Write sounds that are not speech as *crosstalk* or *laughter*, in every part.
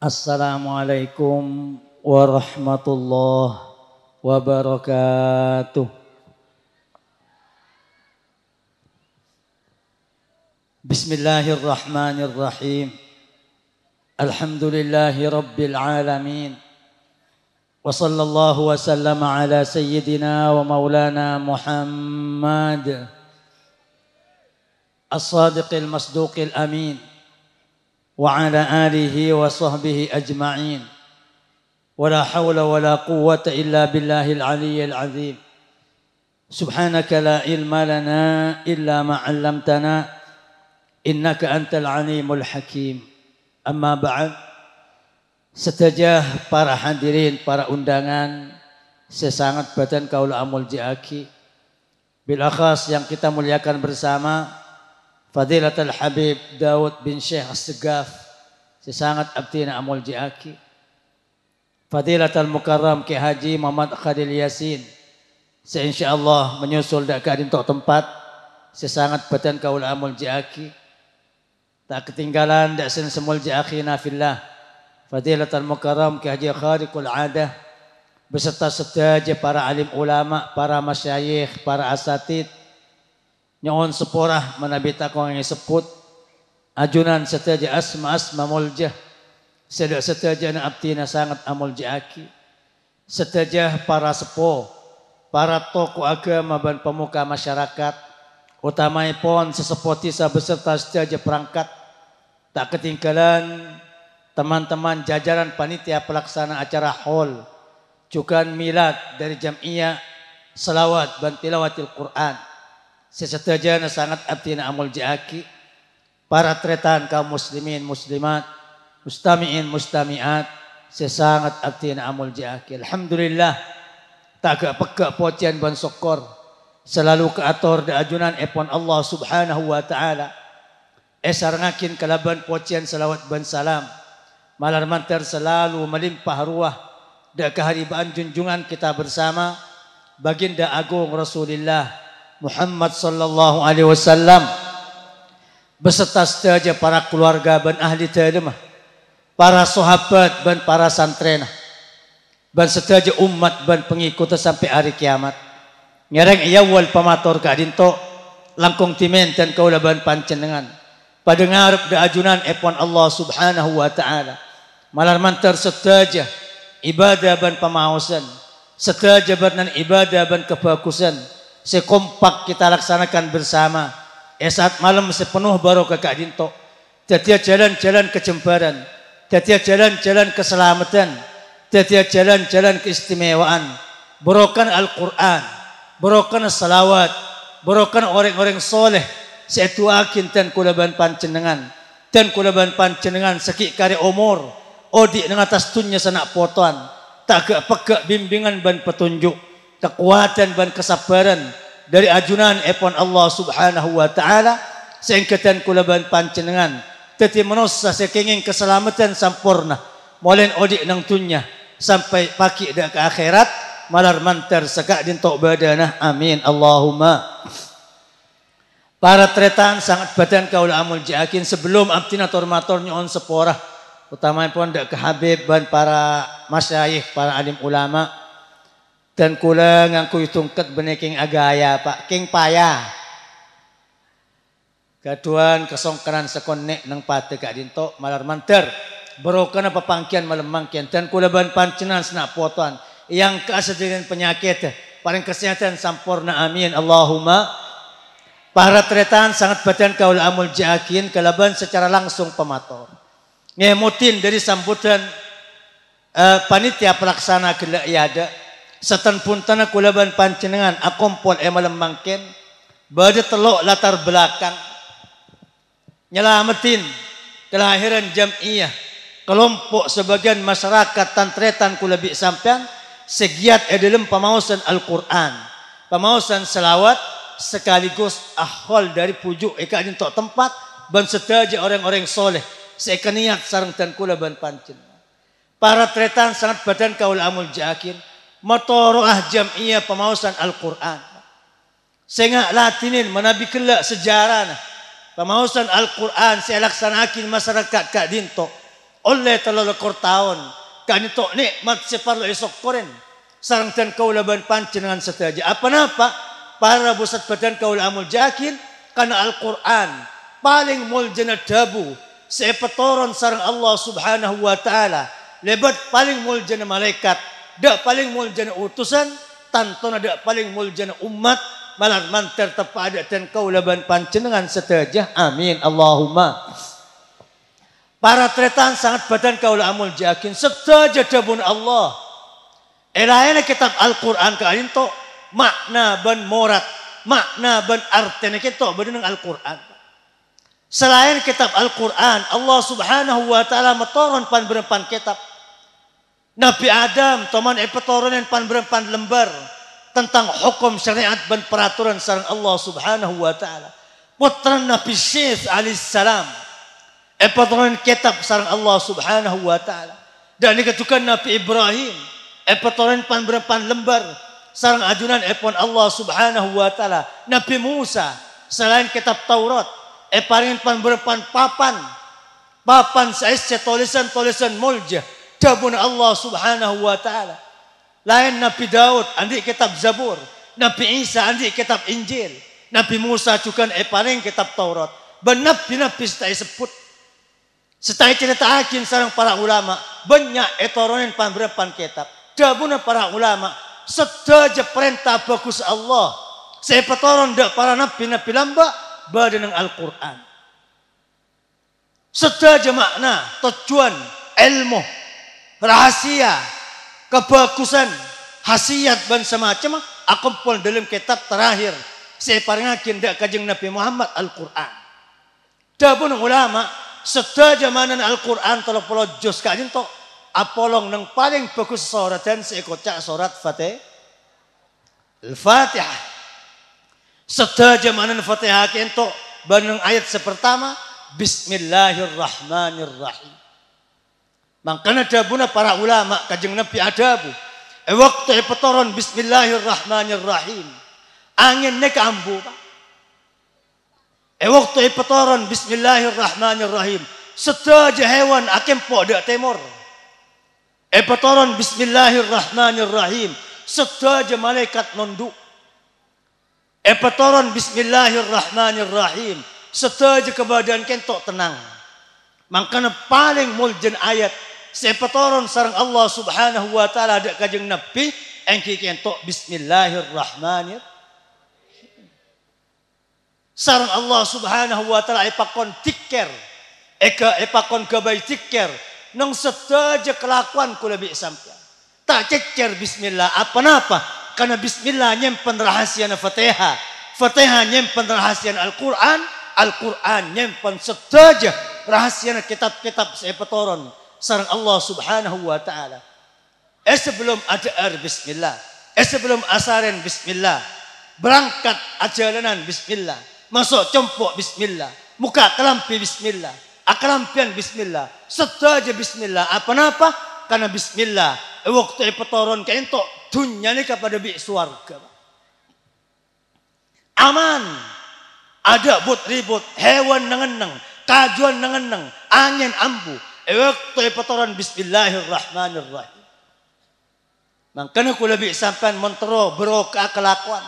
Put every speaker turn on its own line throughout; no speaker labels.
Assalamualaikum warahmatullahi wabarakatuh. Bismillahirrahmanirrahim. Alhamdulillahi rabbil alamin. Wa sallallahu wa ala sayyidina wa maulana Muhammad. As-sadiqil masduqil amin. وعلى آله وصحبه أجمعين ولا حول ولا قوة إلا بالله العلي العظيم سبحانك لا علم لنا إلا ما علمتنا إنك أنت العليم الحكيم أما بعد Setajah para hadirin, para undangan, sesangat badan kaula amul jiaki. Bila khas yang kita muliakan bersama, Fadilat al-Habib Daud bin Syekh As-Segaf Sisangat Abtina Amul Jiaki Fadilat al-Mukarram Ki Haji Muhammad Khalil Yasin Seinsyaallah menyusul dak kadin tok tempat sesangat batan kaul Amul Jiaki Tak ketinggalan dak sen semul Jiaki nafillah Fadilat al-Mukarram Ki Haji Khariqul Adah beserta setaja para alim ulama, para masyayikh, para asatid, nyohon seporah manabita ko ang isupkot. Ajunan sa asma asma mulja. Sada sa tadya na abti na sangat amulja aki. Sa para sepo, para toko agama dan pemuka masyarakat. Utamai pon sesepoti sa beserta setiaja perangkat. Tak ketinggalan teman-teman jajaran panitia pelaksana acara hall. Cukan milad dari jamiah selawat bantilawatil Quran sesetajana sangat na amul jahaki para tretan kaum muslimin muslimat mustamiin mustamiat sesangat na amul jahaki alhamdulillah tak ke peka pocian ban sokor selalu ke ator da ajunan epon Allah subhanahu wa ta'ala esar ngakin kalaban pocian salawat ban salam malar mantar selalu melimpah ruah da keharibaan junjungan kita bersama baginda agung rasulillah Muhammad sallallahu alaihi wasallam beserta saja para keluarga dan ahli tadi para sahabat dan para santrena dan saja umat dan pengikutnya sampai hari kiamat ngereng ia wal pamator ka dinto langkung timen dan kaula ban pancenengan padengar de ajunan epon Allah subhanahu wa taala malar mantar saja ibadah dan pamaosan saja bernan ibadah dan kebagusan sekompak kita laksanakan bersama. Ya malam sepenuh barokah Kak Dinto. Jadi jalan-jalan kejembaran. Jadi jalan-jalan keselamatan. Jadi jalan-jalan keistimewaan. Berokan Al-Quran. Berokan salawat. Berokan orang-orang soleh. setu tuakin dan kulaban pancenengan. Dan kulaban pancenengan sekikari kari umur. Odik dengan atas tunnya sanak potuan. Tak gak pegak bimbingan dan petunjuk kekuatan dan kesabaran dari ajunan epon Allah Subhanahu wa taala seingketan kula ban pancenengan tetapi menos sekenging keselamatan sempurna molen odik nang tunya sampai pagi dak ke akhirat malar mantar seka din tok badanah amin Allahumma para tretan sangat badan kaula amul jakin sebelum abtina tormator nyon seporah utamanya pun dak ke habib ban para masyayikh para alim ulama dan kula ngangku tungket beneking agaya pak. King Paya Gaduan kesongkeran sekonek neng pate kak dinto malar manter. Berokana pepangkian malam mangkian. Dan kula ban pancenan senak potuan. Yang keasadian penyakit. Paling kesehatan sampurna amin. Allahumma. Para teretan sangat badan kaul amul jaakin kalaban secara langsung pemator. Ngemutin dari sambutan uh, panitia pelaksana gelak yada. Setan puntana kulaban pancenengan akompol emalem eh mangken. Bada telok latar belakang. Nyelamatin kelahiran jamiyah. Kelompok sebagian masyarakat tantretan kulabi sampean. Segiat edelem eh pemausan Al-Quran. Pemausan selawat sekaligus ahol dari pujuk eka untuk tempat ban setaja orang-orang soleh seeka niat sarang dan kula ban pancen para tretan sangat badan kaul amul jakin matarah jam'iyah pemausan Al-Quran. Sengak latinin menabi kela sejarah na. Pemausan Al-Quran si laksanakin masyarakat kak dinto. Oleh telah lekor tahun. Kak dinto nikmat si parlu esok koren. Sarang tan kaulaban panci dengan setiaja. apa napa Para busat badan kaul amul jahil karena Al-Quran. Paling mul jenat dabu. Si sarang Allah subhanahu wa ta'ala. Lebat paling mul jenat malaikat. dak paling muljana utusan tanto dak paling muljana umat malah malar mantar ada dan kaulaban panjenengan setajah amin Allahumma para tretan sangat badan kaula amul jakin setajah dabun Allah elayana kitab Al-Quran ke to makna ban morat makna ban artene kita dengan Al-Quran Selain kitab Al-Quran, Allah subhanahu wa ta'ala metoron pan berempan kitab. Nabi Adam toman e yang pan berempan lembar tentang hukum syariat dan peraturan sarang Allah Subhanahu wa taala. Putran Nabi Syekh alaihissalam epetorunan kitab sarang Allah Subhanahu wa taala. Dan diketukan Nabi Ibrahim epetorunan pan berempan lembar sarang ajunan epon Allah Subhanahu wa taala. Nabi Musa selain kitab Taurat eparingin pan berempan papan papan saya tulisan-tulisan muljah Jabun Allah subhanahu wa ta'ala. Lain Nabi Daud, andi kitab Zabur. Nabi Isa, andi kitab Injil. Nabi Musa juga paling kitab Taurat. Benabi-nabi nabi setai sebut. Setai cerita akin sarang para ulama. Banyak etoronin pamberapan kitab. Jabuna para ulama. Sedaja perintah bagus Allah. Saya petoron dak para nabi-nabi lamba. badan Al-Quran. Sedaja makna, tujuan, ilmu, rahasia, kebagusan, hasiat dan semacam aku pun dalam kitab terakhir saya paringakin dak kajeng Nabi Muhammad Al-Quran. Dabun ulama sedaya zamanan Al-Quran tolong puluh juz kajeng to apolong neng paling bagus surat dan cak surat Fatih. Al-Fatihah. Sedaya zamanan Fatihah kento banang ayat sepertama Bismillahirrahmanirrahim. Mangkana dabuna para ulama kajeng Nabi adabu. E waktu eh, petoron bismillahirrahmanirrahim. Angin nek ambu. E waktu petoron bismillahirrahmanirrahim. Setaja hewan akem podak temor. E petoron bismillahirrahmanirrahim. Setaja malaikat nunduk. E petoron bismillahirrahmanirrahim. Setaja kebadan kentok tenang. Mangkana paling muljen ayat sepetoron sarang Allah subhanahu wa ta'ala ada kajeng nabi engki kentok bismillahirrahmanirrahim sarang Allah subhanahu wa ta'ala epakon tikir eka epakon gabai tikker? nang sedaja kelakuan ku lebih sampai tak cecer bismillah apa napa karena bismillah nyimpen rahasia fatihah fatihah nyimpen rahasia Al-Quran Al-Quran nyimpen setaja rahasia kitab-kitab sepetoron sarang Allah Subhanahu wa taala. Eh sebelum adar bismillah, eh sebelum asaren bismillah, berangkat ajalanan bismillah, masuk cempok bismillah, muka kelampi bismillah, akalampian bismillah, aja bismillah. Apa napa? Karena bismillah eh, waktu petoron kain entok dunia ni kepada bi suarga. Aman. Ada but ribut, hewan nengeneng, kajuan nengeneng, angin ambu, Iwaktu patoran bismillahirrahmanirrahim. Mangkana ko labi sampan montro bro ka kalakuan.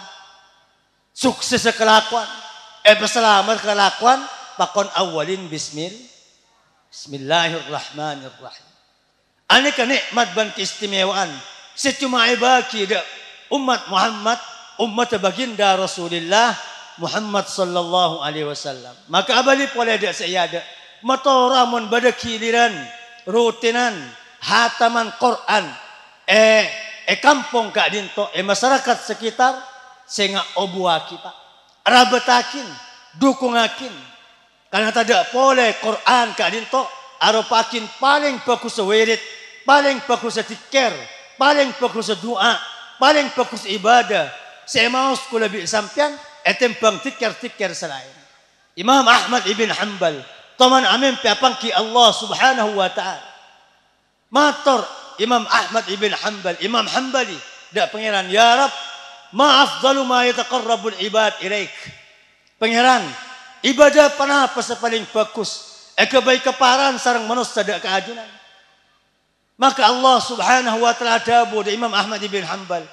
Sukses sa kalakuan. E eh, pasalamat kalakuan. Pakon awalin bismil. Bismillahirrahmanirrahim. Ani ka nikmat ban keistimewaan. Sa tumaibaki da umat Muhammad. Umat baginda Rasulullah Muhammad sallallahu alaihi wasallam. Maka abali pula da sa iya da matoramun bada kiliran rutinan hataman Quran eh eh kampung kak dinto eh masyarakat sekitar sehingga obua kita rabetakin dukungakin karena tidak boleh Quran kak dinto aropakin paling fokus wirid paling fokus tikir paling fokus doa paling fokus ibadah saya mau sekolah bi sampian etem eh pang tikir tikir selain Imam Ahmad ibn Hanbal Taman amin piapangki Allah subhanahu wa ta'ala. Mator Imam Ahmad ibn Hanbal, Imam Hanbali. Dak pangeran, ya Rab, ma afdalu ma yataqarrabul ibad ilaik. Pangeran, ibadah panapa paling bagus? Eka baik keparan sarang manusia tidak keajunan. Maka Allah subhanahu wa ta'ala dabu da Imam Ahmad ibn Hanbal.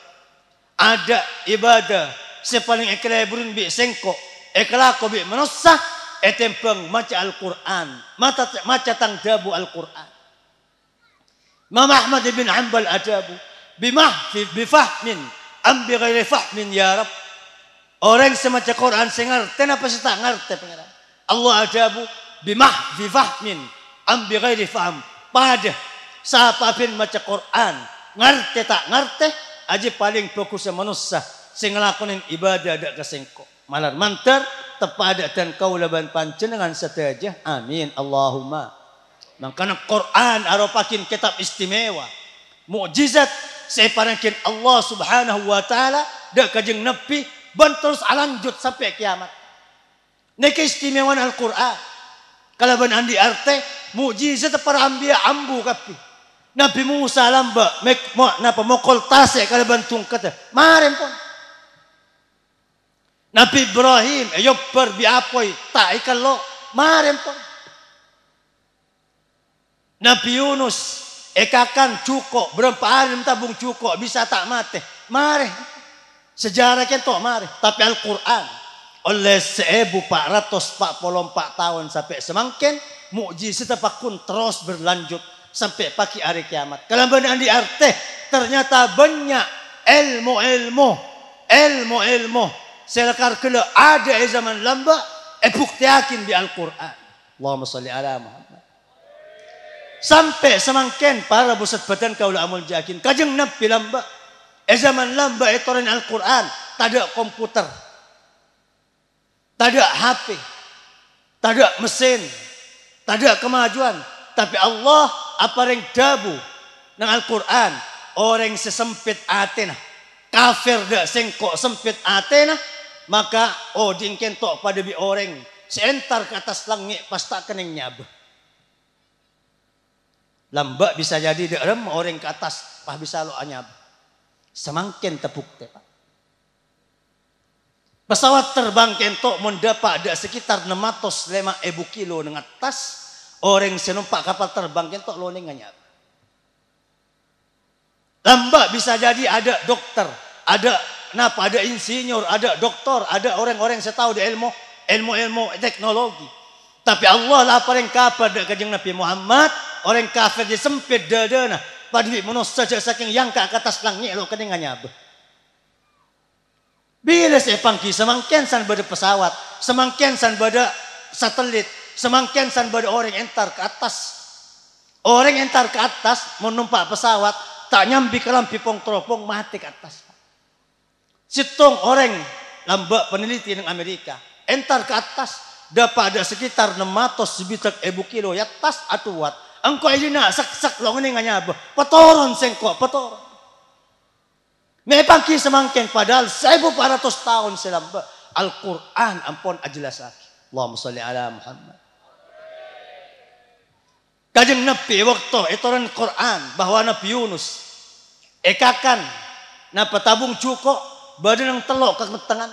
Ada ibadah sepaling ekelebrun bi sengkok. Ekelako bi manusia Etempeng maca Al-Quran. Mata maca tangdabu Al-Quran. Mama Ahmad bin Hanbal ajabu. bimah bifahmin. Ambi ghairi fahmin ya Rab. Orang semaca Quran sengerti apa sih tak ngerti pengeran. Allah ajabu bimah fahmin. Ambi ghairi faham. Pada siapa pun maca Quran. Ngerti tak ngerti. Aji paling fokusnya manusia. Sing ngelakonin ibadah ada kesengkok. Malar mantar tepadatan kaulaban panjenengan satajah. Amin. Allahumma. Makanya Quran aropakin kitab istimewa. Mukjizat separakin Allah subhanahu wa ta'ala. Dah kajeng nepi. Ban terus alanjut sampai kiamat. Ini istimewan Al-Quran. Kalaban andi arte. Mukjizat para ambia ambu kapi. Nabi Musa lamba. Mek, mo, napa mokol tasek kalaban tungkata. Marim pun. Nabi Ibrahim, ayo eh, perbiapoy, tak ikalo, maren po. Nabi Yunus, ekakan cuko, berempaan tabung cukok bisa tak mati, mare. Sejarah kan tok tapi Al-Quran, oleh seibu pak ratus pak polom pak tahun sampai semangkin, mukjizat pakun terus berlanjut sampai pagi hari kiamat. Kalau benar di arte, ternyata banyak ilmu-ilmu, ilmu-ilmu selkar kele ada e zaman lamba e buktiakin di Al-Quran. Allahumma salli ala Muhammad. Sampai semangken para buset badan kaula amal jakin. Kajeng nabi lamba. E zaman lamba e toren Al-Quran. Tada komputer. Tada HP. Tada mesin. Tada kemajuan. Tapi Allah apa yang dabu dengan Al-Quran. Orang sesempit atena. Kafir dak sengkok sempit atena maka oh ding kentok pada bi orang seentar ke atas langit pastak kening nyab. Lambak bisa jadi ada orang ke atas pah bisa lo anyab. Semangkin tepuk tepak. Pesawat terbang kentok mendapat ada sekitar 600 lima ebu kilo dengan tas Orang senumpak kapal terbang kentok lo nenganya. Lambak bisa jadi ada dokter, ada Kenapa ada insinyur, ada doktor, ada orang-orang yang saya tahu di ilmu, ilmu-ilmu teknologi. Tapi Allah lah yang kafir dak kanjeng Nabi Muhammad, orang kafir disempit nah Padahal manusia saking yang ke atas langit lo keningannya apa? Bila saya pangki semangkian san pada pesawat, semangkian san pada satelit, semangkian san pada orang entar ke atas. Orang entar ke atas menumpak pesawat tak nyambi kelam pipong teropong mati ke atas. Sitong orang lambak peneliti di Amerika. Entar ke atas dapada sekitar 600 bitak ebu kilo ya tas atuat. Angko ayo sak saksak long ni nganyaba. Patoron sengko patoron. May pangki semangken padahal 1400 tahun selamba Al-Quran ampon ajelasaki. Allahumma salli ala Muhammad. Kajeng nabi waktu itu orang Quran bahwa Nabi Yunus ekakan napa tabung cuko Bada telok telo kagetengan.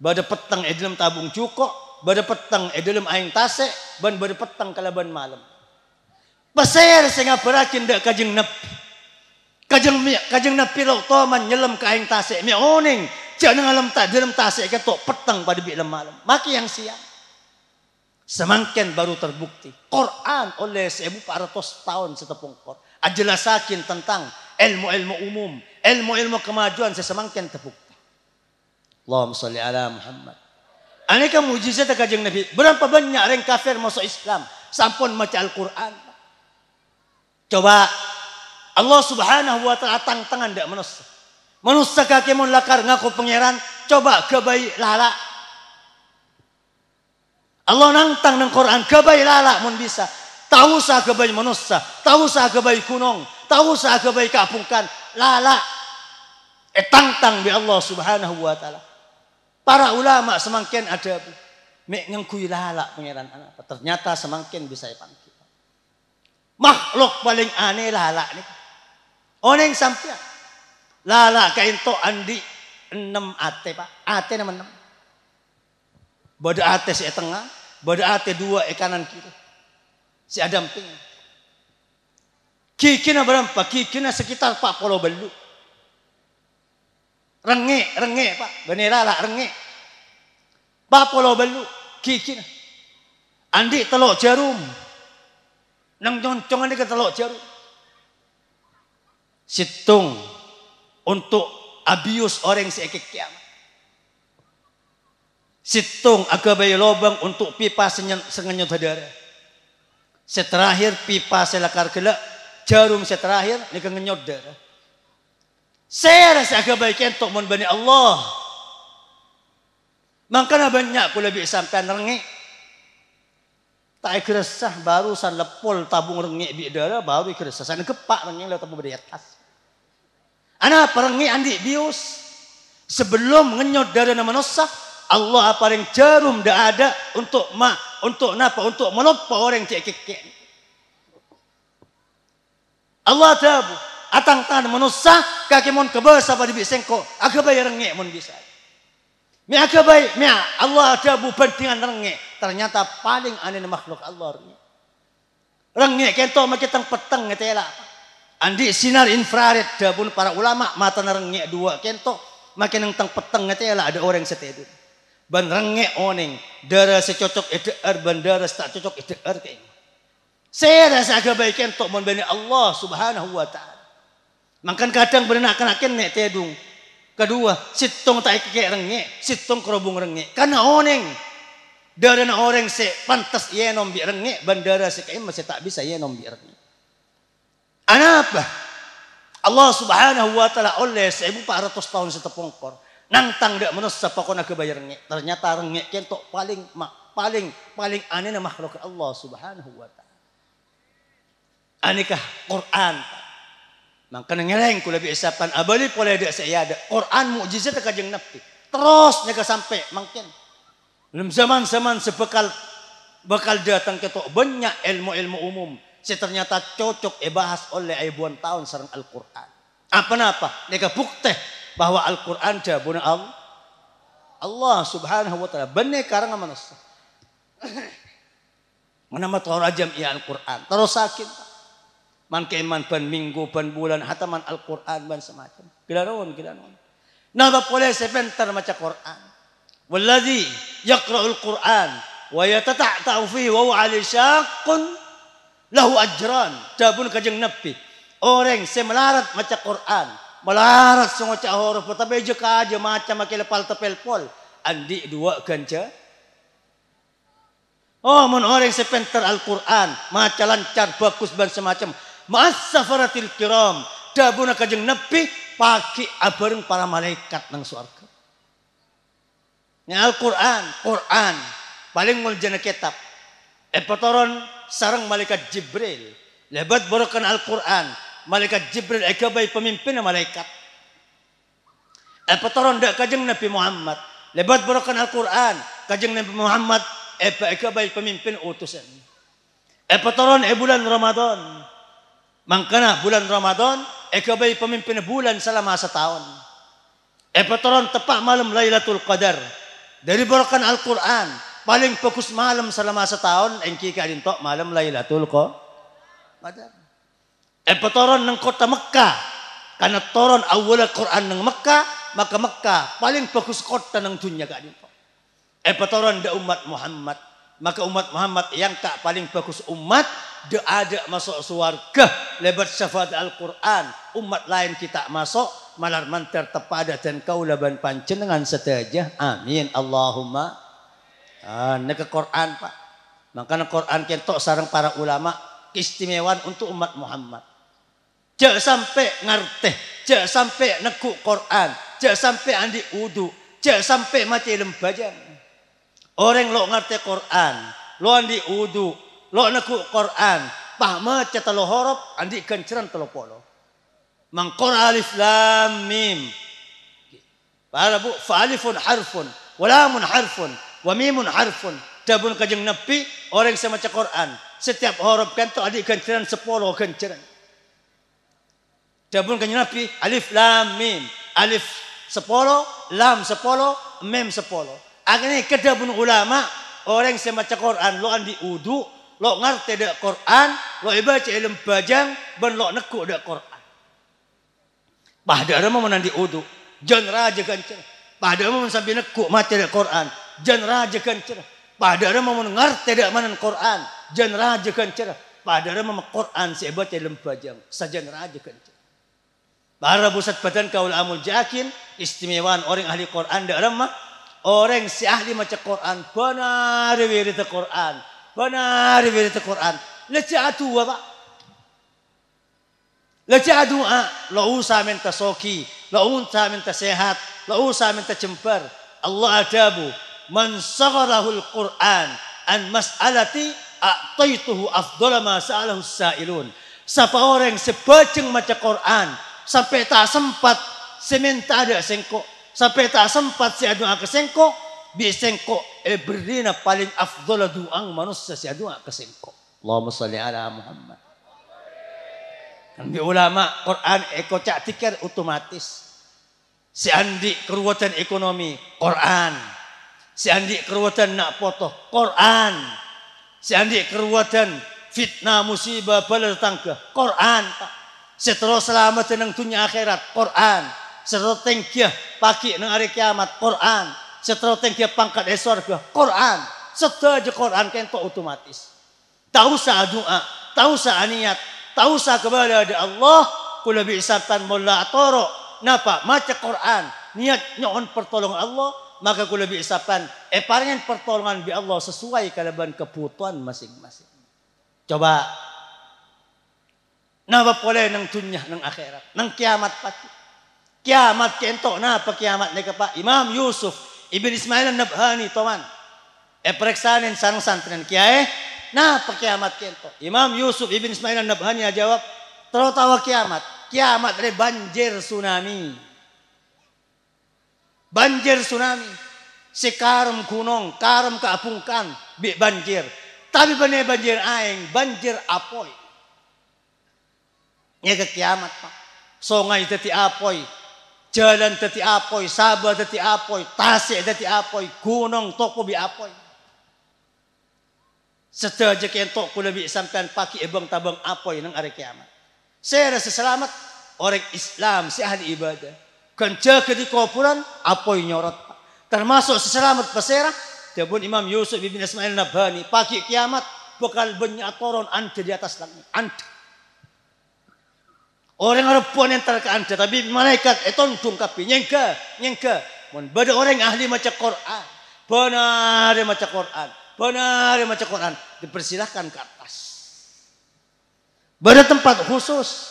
Bada peteng e dalam tabung cukok, Bada peteng e dalam aing tase. Ban bada peteng kalaban malam. Pasir saya nga berakin dak kajeng nep. Kajeng mi kajeng nep piro toman nyelam ka aing tase. Mi oning jangan alam tak dalam tase ketok peteng pada bilam malam. Maki yang siang. Semangkin baru terbukti. Quran oleh 1400 tahun setepung kor. Ajelasakin tentang ilmu-ilmu umum ilmu-ilmu kemajuan sesemangkin tepuk. Allahumma salli ala Muhammad. Aneka mujizat kajeng Nabi. Berapa banyak orang kafir masuk Islam. Sampun baca Al-Quran. Coba Allah subhanahu wa ta'ala tang tangan tidak manusia. Manusia kaki lakar ngaku pangeran. Coba kebaik lala. Allah nantang dengan Quran. Kebaik lala mun bisa. Tahu sah kebaik manusia. Tahu sah kebaik gunung. Tahu sah kebaik kapungkan lala. Eh tangtang bi Allah subhanahu wa ta'ala. Para ulama semangkin ada mek ngengkui lala pangeran anak. Ternyata semangkin bisa dipanggil Makhluk paling aneh lala ni. Oneng sampean. Lala kain to andi enam ate pak. Ate enam enam. Bada ate si tengah. Bada ate dua e kanan kiri. Si Adam ping. Kikina berapa? Kikina sekitar 40 belu. Renge, renge pak. Benera lah renge. 40 belu. Kikina. Andi telok jarum. Nang concong andi ke telok jarum. Situng. Untuk abuse orang si ekek kiamat. Situng bayi lobang untuk pipa sengenyut darah. Seterakhir pipa selakar gelak jarum saya terakhir ini ngenyot nyodar. Saya rasa agak baik entok mon bani Allah. Mangkana banyak aku lebih sampai nerengi. Tak keresah baru san lepol tabung rengi bi darah baru keresah san kepak rengi lewat tabung beri atas. Anak perengi andi bius. Sebelum ngenyot darah nama Nosa Allah yang jarum dah ada untuk mak, untuk napa, untuk melompat orang cek kekek. Allah tabu atang tan manusia kaki mon kebasa pada bisengko bayar rengek mon bisa mi akabai mi Allah tabu pentingan rengek ternyata paling aneh makhluk Allah rengek rengek kento makitang peteng ngetela andi sinar infrared dabun para ulama mata rengek dua kento makin tang peteng ngetela ada orang setedu ban rengek oning darah secocok edeer ban darah tak cocok edeer kayaknya saya rasa kebaikan untuk membina Allah subhanahu wa ta'ala. Makan kadang berenak kenakan nek tedung. Kedua, situng tak kekek rengek, situng kerobong rengek. Karena oneng. Dari orang se pantas yenom bi rengek, bandara se kain masih tak bisa yenom bi Anak apa? Allah subhanahu wa ta'ala oleh 1400 tahun Nang Nangtang dak menesa pokona kebayar rengek. Ternyata rengek kentok paling paling paling aneh makhluk Allah subhanahu wa ta'ala anikah ah, Quran. Makanya ngeleng lebih biasapan abali ah, pola dia saya ada Quran mukjizat kajeng nafsi. Terus nyaga sampai mungkin. Dalam zaman-zaman sebekal bekal datang ketok banyak ilmu-ilmu umum. Si ternyata cocok eh bahas oleh ribuan tahun serang Al-Quran. Apa ah, napa? Nega bukti bahwa Al-Quran jabun Allah. Allah subhanahu wa ta'ala. Benih karang manusia. Menama jam ia Al-Quran. Terus sakit man keman ban minggu ban bulan hatta man Al-Qur'an ban semacam. kira kilaron. Nada pole sebentar maca Quran. Walladzi yaqra'ul Qur'an wa yatata'ta'u fihi wa huwa 'ala syaqqun lahu ajran. Dabun kajeng Nabi. Orang semelarat maca Quran, melarat semua huruf tapi aja kaje macam makin lepal tepel pol. Andi dua ganja Oh, mun orang sepenter Al-Quran, maca lancar, bagus dan semacam. Ma'asafaratil kiram. Dabuna kajeng nepi pagi abareng para malaikat nang suarga. Nya Al-Quran, Quran. Paling muljana kitab. Epatoron eh, sarang malaikat Jibril. Lebat borokan Al-Quran. Malaikat Jibril ekabai pemimpin malaikat. Epatoron eh, dak kajeng Nabi Muhammad. Lebat borokan Al-Quran. Kajeng Nabi Muhammad. Eba eh, ekabai pemimpin utusan. Epatoron Ebulan bulan Ramadan. Mangkana bulan Ramadan, ikaw bayi pemimpin bulan selama setahun. E tepat tepak malam Lailatul Qadar. Dari barakan Al-Quran, paling fokus malam selama setahun, engki ka tok malam Lailatul Qadar. E patoron kota Mekah, karena toron awal Al-Quran ng Mekah, maka Mekah paling fokus kota ng dunia ka tok. E patoron da umat Muhammad, maka umat Muhammad yang tak paling fokus umat ada masuk suarga lebat syafaat Al-Quran umat lain kita masuk malar mantar tepada dan kau laban dengan setaja amin Allahumma ah, ke Quran pak makanya Quran kentok sarang para ulama keistimewaan untuk umat Muhammad jangan sampai ngerti jangan sampai neku Quran jangan sampai andi udu jangan sampai mati lembajang orang lo ngerti Quran lo andi udu lo naku Quran pahma catalo horop, andi kenceran telo polo mangkon alif lam mim para bu fa alifun harfun walamun harfun wa mimun harfun tabun kajeng nepi orang sama cek Quran setiap horop kan tu adik kenceran sepuluh kenceran tabun kajeng nepi alif lam mim alif sepolo, lam sepolo, mim sepolo akhirnya kedabun ulama orang sama cek Quran lo andi udu lo ngerti dak Quran, lo ibaca ilmu bajang, ben lo neku dak Quran. Padahal mau menandi udu, jen raja gancer. Padahal mau sambil neku mati dak Quran, jen raja gancer. Padahal mau mengerti dak manan Quran, jen raja gancer. Padahal mau Quran saya baca ilmu bajang, saja raja gancer. Para pusat badan kaul amul jakin istimewaan orang ahli Quran dak mah orang si ahli maca Quran benar wirita Quran benar di Quran. apa? Leci adu a ah. la usa min soki, la unta minta sehat la usa min tajembar. Allah adabu man sagharahul Quran an mas'alati a'taituhu afdala ma sa'alahu sa'ilun. Siapa orang sebajeng maca Quran sampai tak sempat seminta ada sengkok, sampai tak sempat si adu kesengkok, Biseng eh, bisengko ebrina paling afdol duang manusia si adua kesengko. Allahumma salli ala Muhammad. Nanti ulama Quran eko eh, cak tikar otomatis. Si andi keruwetan ekonomi Quran. Si andi keruwetan nak foto Quran. Si andi keruwetan fitnah musibah bala tangga Quran. Setelah selamat nang dunia akhirat Quran. Setelah tengkiyah pagi nang hari kiamat Quran. Setelah tinggi pangkat esor surga. Quran. Setelah Quran kento otomatis. Tahu sah doa. Tahu sah niat. Tahu sah kepada Allah. lebih bi'isatan mula atoro. Napa? Maca Quran. Niat nyohon pertolongan Allah. Maka kula lebih Eh paringan pertolongan bi Allah sesuai kalaban kebutuhan masing-masing. Coba. Napa boleh nang dunia, nang akhirat. Nang kiamat pati. Kiamat kento. Napa kiamat ni Pak Imam Yusuf Ibn Ismail Nabhani toman. E eh, periksanin sarang santrinan kiai. Nah kiamat kento. Imam Yusuf Ibn Ismail Nabhani jawab. Terutawa kiamat. Kiamat dari banjir tsunami. Banjir tsunami. Si karam gunung, karam keapungkan, bi banjir. Tapi benar banjir aing, banjir apoy. Ini ya ke kiamat pak. Songai jadi apoy, Jalan dadi apoy, Sabah dadi apoy, Tasik dadi apoy, gunung toko bi apoy. Sedaja kentok toko lebih sampean paki ebang tabang apoy nang hari kiamat. Saya rasa selamat orang Islam si ahli ibadah. Kan ke di kuburan apoy nyorot. Termasuk seselamat peserah Jabun Imam Yusuf bin Ismail Nabhani Pakai kiamat bakal banyak toron anda di atas langit. Anda Orang pun yang anda, tapi malaikat eton eh, kapi nyengka nyengka. Mun ada orang ahli macam Quran, benar dia macam Quran, benar dia macam Quran, dipersilahkan ke atas. Bada tempat khusus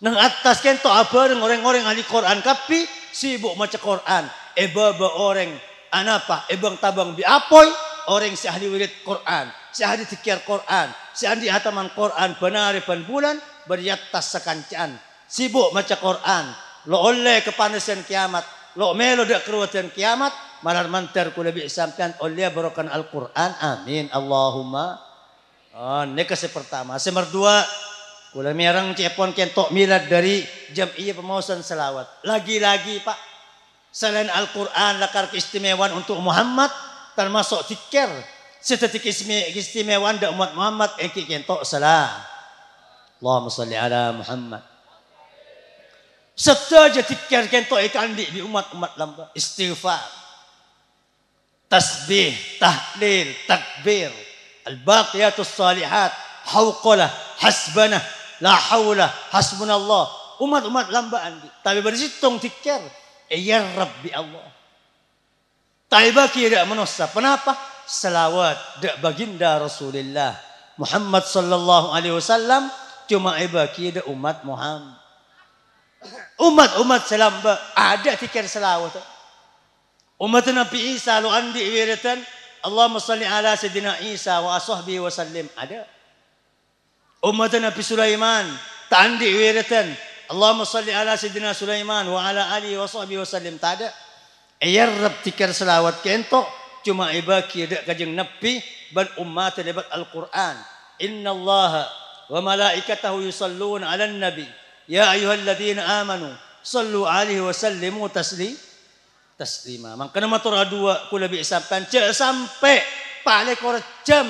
nang atas kento kan abar orang-orang ahli Quran kapi sibuk macam Quran. Eba eh, ba orang anapa ebang eh, tabang biapoy orang si ahli wirid Quran, si ahli tikir Quran, si ahli hataman Quran benar ban bulan beriatas sekancan Sibuk maca Quran. Lo oleh kepanasan kiamat. Lo melo dak keruatan kiamat. Malar mantar ku lebih sampean oleh barokan Al-Quran. Amin. Allahumma. Oh, ini kasih pertama. Semer dua. Kula merang cepon kentok milad dari jam'iyah pemausan selawat. Lagi-lagi pak. Selain Al-Quran lakar keistimewaan untuk Muhammad. Termasuk tikir. Setiap keistimewaan dari umat Muhammad. Eki kentok salah. اللهم صل على محمد Setiap dikirkan tu ikan di umat-umat lamba. Istighfar. Tasbih, tahlil, takbir. Al-baqiyatus salihat. Hawqalah, hasbanah. La hawlah, hasbunallah. Umat-umat lamba andi Tapi dari situ dikir. Eh, ya Rabbi Allah. Tapi bagi tidak menusa. Kenapa? Selawat dak baginda Rasulullah Muhammad sallallahu alaihi wasallam Cuma ibah kira umat Muhammad. Umat-umat selam ada tikar selawat. Umat Nabi Isa lu andi wiratan Allahumma salli ala sayidina Isa wa sahbihi wa sallim ada. Umat Nabi Sulaiman tandi wiratan Allahumma salli ala sayidina Sulaiman wa ala ali wa sahbihi wa sallim tak ada. Ayar rab tikar selawat kento cuma ibaki ada kajeng Nabi ban umat lebat Al-Quran. Inna Allah. وملائكته يصلون على النبي يا أيها الذين آمنوا صلوا عليه وسلموا تسليم تسليما من kena matur dua sampai cek sampai pale kor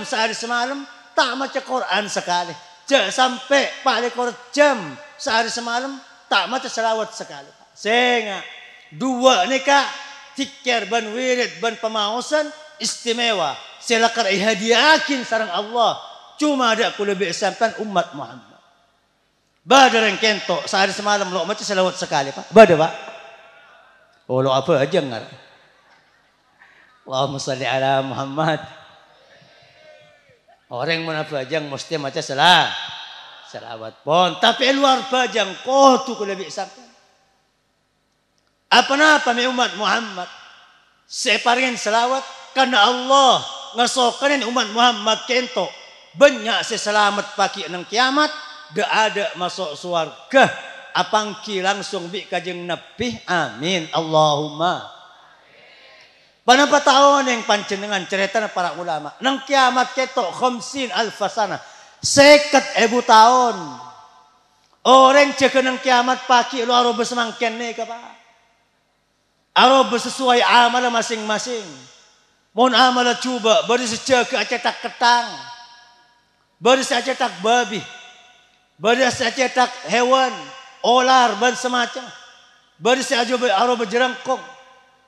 sehari semalam tak maca Quran sekali cek sampai pale kor sehari semalam tak maca selawat sekali sehingga dua nikah tikir ban wirid ban pemausan istimewa silakan ihadiakin sarang Allah Cuma ada aku lebih sampan umat Muhammad. Badar yang kento sehari semalam lo macam selawat sekali pak. Badar pak. Oh lo apa aja ngar. Allahumma salli ala Muhammad. Orang munafajang mesti macam salah. Salawat pon. Tapi luar bajang kau tu kau lebih sampai. Apa napa mi umat Muhammad? Separin salawat karena Allah ngasokanin umat Muhammad kento banyak seselamat pagi nang kiamat. Da ada masuk suarga. Apangki langsung bi kajeng nabi. Amin. Allahumma. Panapa tahun yang panjenengan cerita para ulama. Nang kiamat ketok khomsin alfasana. Seket ebu tahun. Orang cek nang kiamat pagi lu harus bersemangken nih kapa. Harus sesuai amalan masing-masing. Mohon amalah cuba beri sejak ke cetak ketang. Baris cetak babi. Baris cetak hewan. Olar dan semacam. Baris aja aro berjerangkong.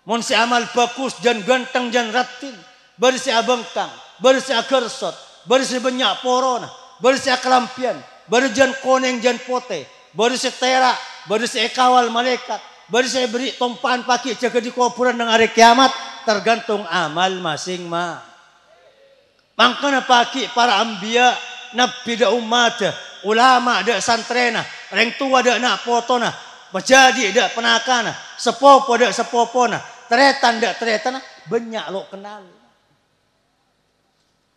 Mun si amal bagus dan ganteng dan ratin. Baris abengkang. Baris agersot. Baris banyak porona. Baris kelampian. Baris jan koneng jan pote. Baris tera. Baris ekawal malaikat. Baru saya beri tompahan pakai jaga di kuburan dengan hari kiamat tergantung amal masing-masing. Man kana para ambia nabi da umat ya. ulama da santrena, reng tua da na potona, bajadi da penakana, sepopo da sepopona, teretan da teretana, banyak lo kenal.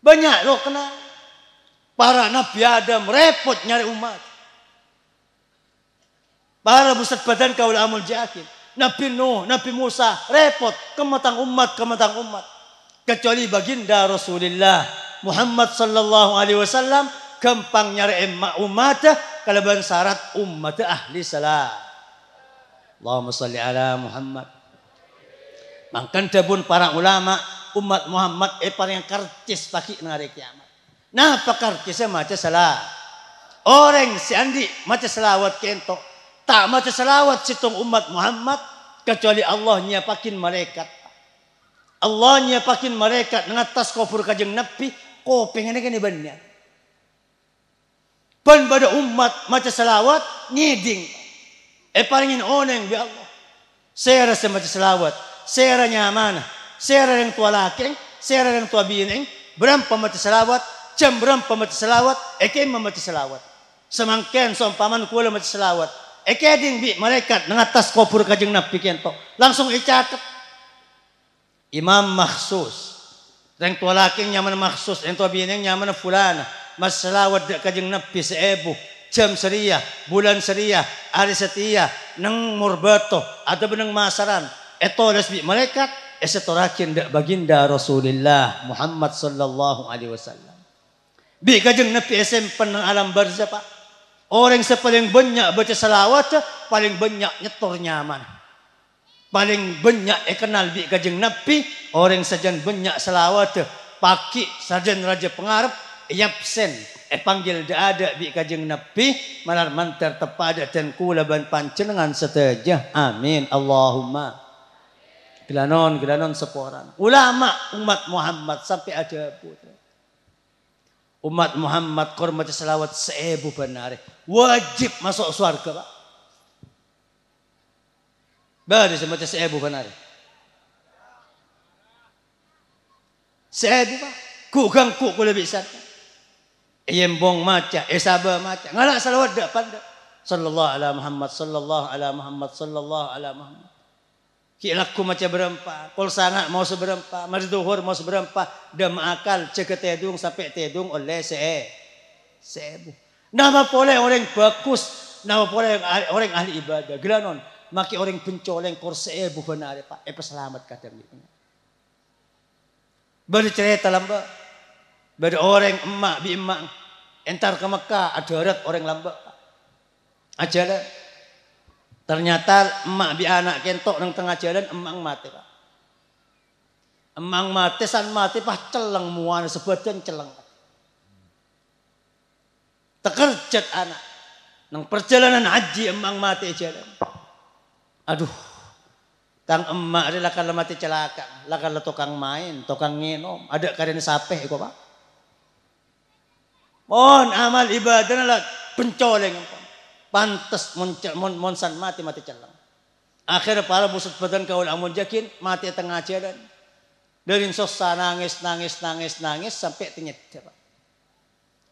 Banyak lo kenal. Para nabi Adam repot nyari umat. Para buset badan kaul amul jahil. Nabi Nuh, Nabi Musa repot kematang umat, kematang umat kecuali baginda Rasulullah Muhammad sallallahu alaihi wasallam kempang nyari emak kalau kalaban syarat ummat ahli salat. Allahumma salli ala Muhammad. Makan tabun para ulama umat Muhammad eh yang kartis pagi nari kiamat. Nah, kartisnya maca salat. Orang si Andi maca selawat kento. tak maca selawat situng umat Muhammad kecuali Allah nyiapakin malaikat. Allah nyiapakin mereka ngatas kofur kajeng nepi kopingan kan ibannya. Pan pada umat maca selawat nyiding. Eh palingin oneng bi Allah. Sera sa maca selawat. rasa nyaman. rasa yang tua saya rasa yang tua bining. Berapa maca selawat. Jam berapa maca selawat. Eke eh, memaca selawat. Semangken sompaman kuala maca selawat. Eke eh, ding bi mereka ngatas kofur kajeng nepi kento. Langsung icatet imam maksus, reng tua laking nyaman maksus, reng tua bining nyaman fulana masalah wadak kajeng nepi seibu jam seria bulan seria hari setia neng murbato atau beneng masaran eto resmi malaikat esetorakin dak baginda Rasulullah Muhammad sallallahu alaihi wasallam bi kajeng nepi esem penang alam barzah pak orang sepaling banyak baca salawat paling banyak nyetor nyaman paling banyak kenal di kajeng nabi orang sajan banyak selawat paki sajan raja pengarap yapsen eh panggil dia ada di kajeng nabi malar mantar tepada dan kula pancen pancenengan setajah amin Allahumma gelanon gelanon seporan ulama umat Muhammad sampai ada putra umat Muhammad kormat selawat seibu benar wajib masuk surga pak Bari sa mata kan sa ebo pa nari. Sa ebo pa. Kugang kuk kula bisan. Iyembong maca, esaba eh, maca. Ngala salawat dak pandak. Sallallahu ala Muhammad, sallallahu ala Muhammad, sallallahu ala Muhammad. Kilaku macam berempa, kol sana mau seberempa, marduhur mau seberempa, dam akal cek tedung sampai tedung oleh se sebu. Nama boleh orang bagus, nama boleh orang ahli ibadah. non maki orang pencoleng korse eh, bukan ada pak eh selamat kadang ni beri cerita lamba beri orang emak bi emak entar ke Mekah ada orang lamba aja lah ternyata emak bi anak kentok nang tengah jalan emak mati pak emang mati san mati pas celeng muan sebadan celeng tekerjat anak nang perjalanan haji emang mati jalan Aduh, kang emak ada lakal mati celaka, lakal tukang main, tukang nginom, ada karen sapeh kok pak. mohon amal ibadah lah pencoleng, pantas mon, mon, monsan mati mati celang. Akhirnya para busut badan kau amun jakin mati tengah jalan. Dari sosa nangis nangis nangis nangis sampai tingit pak.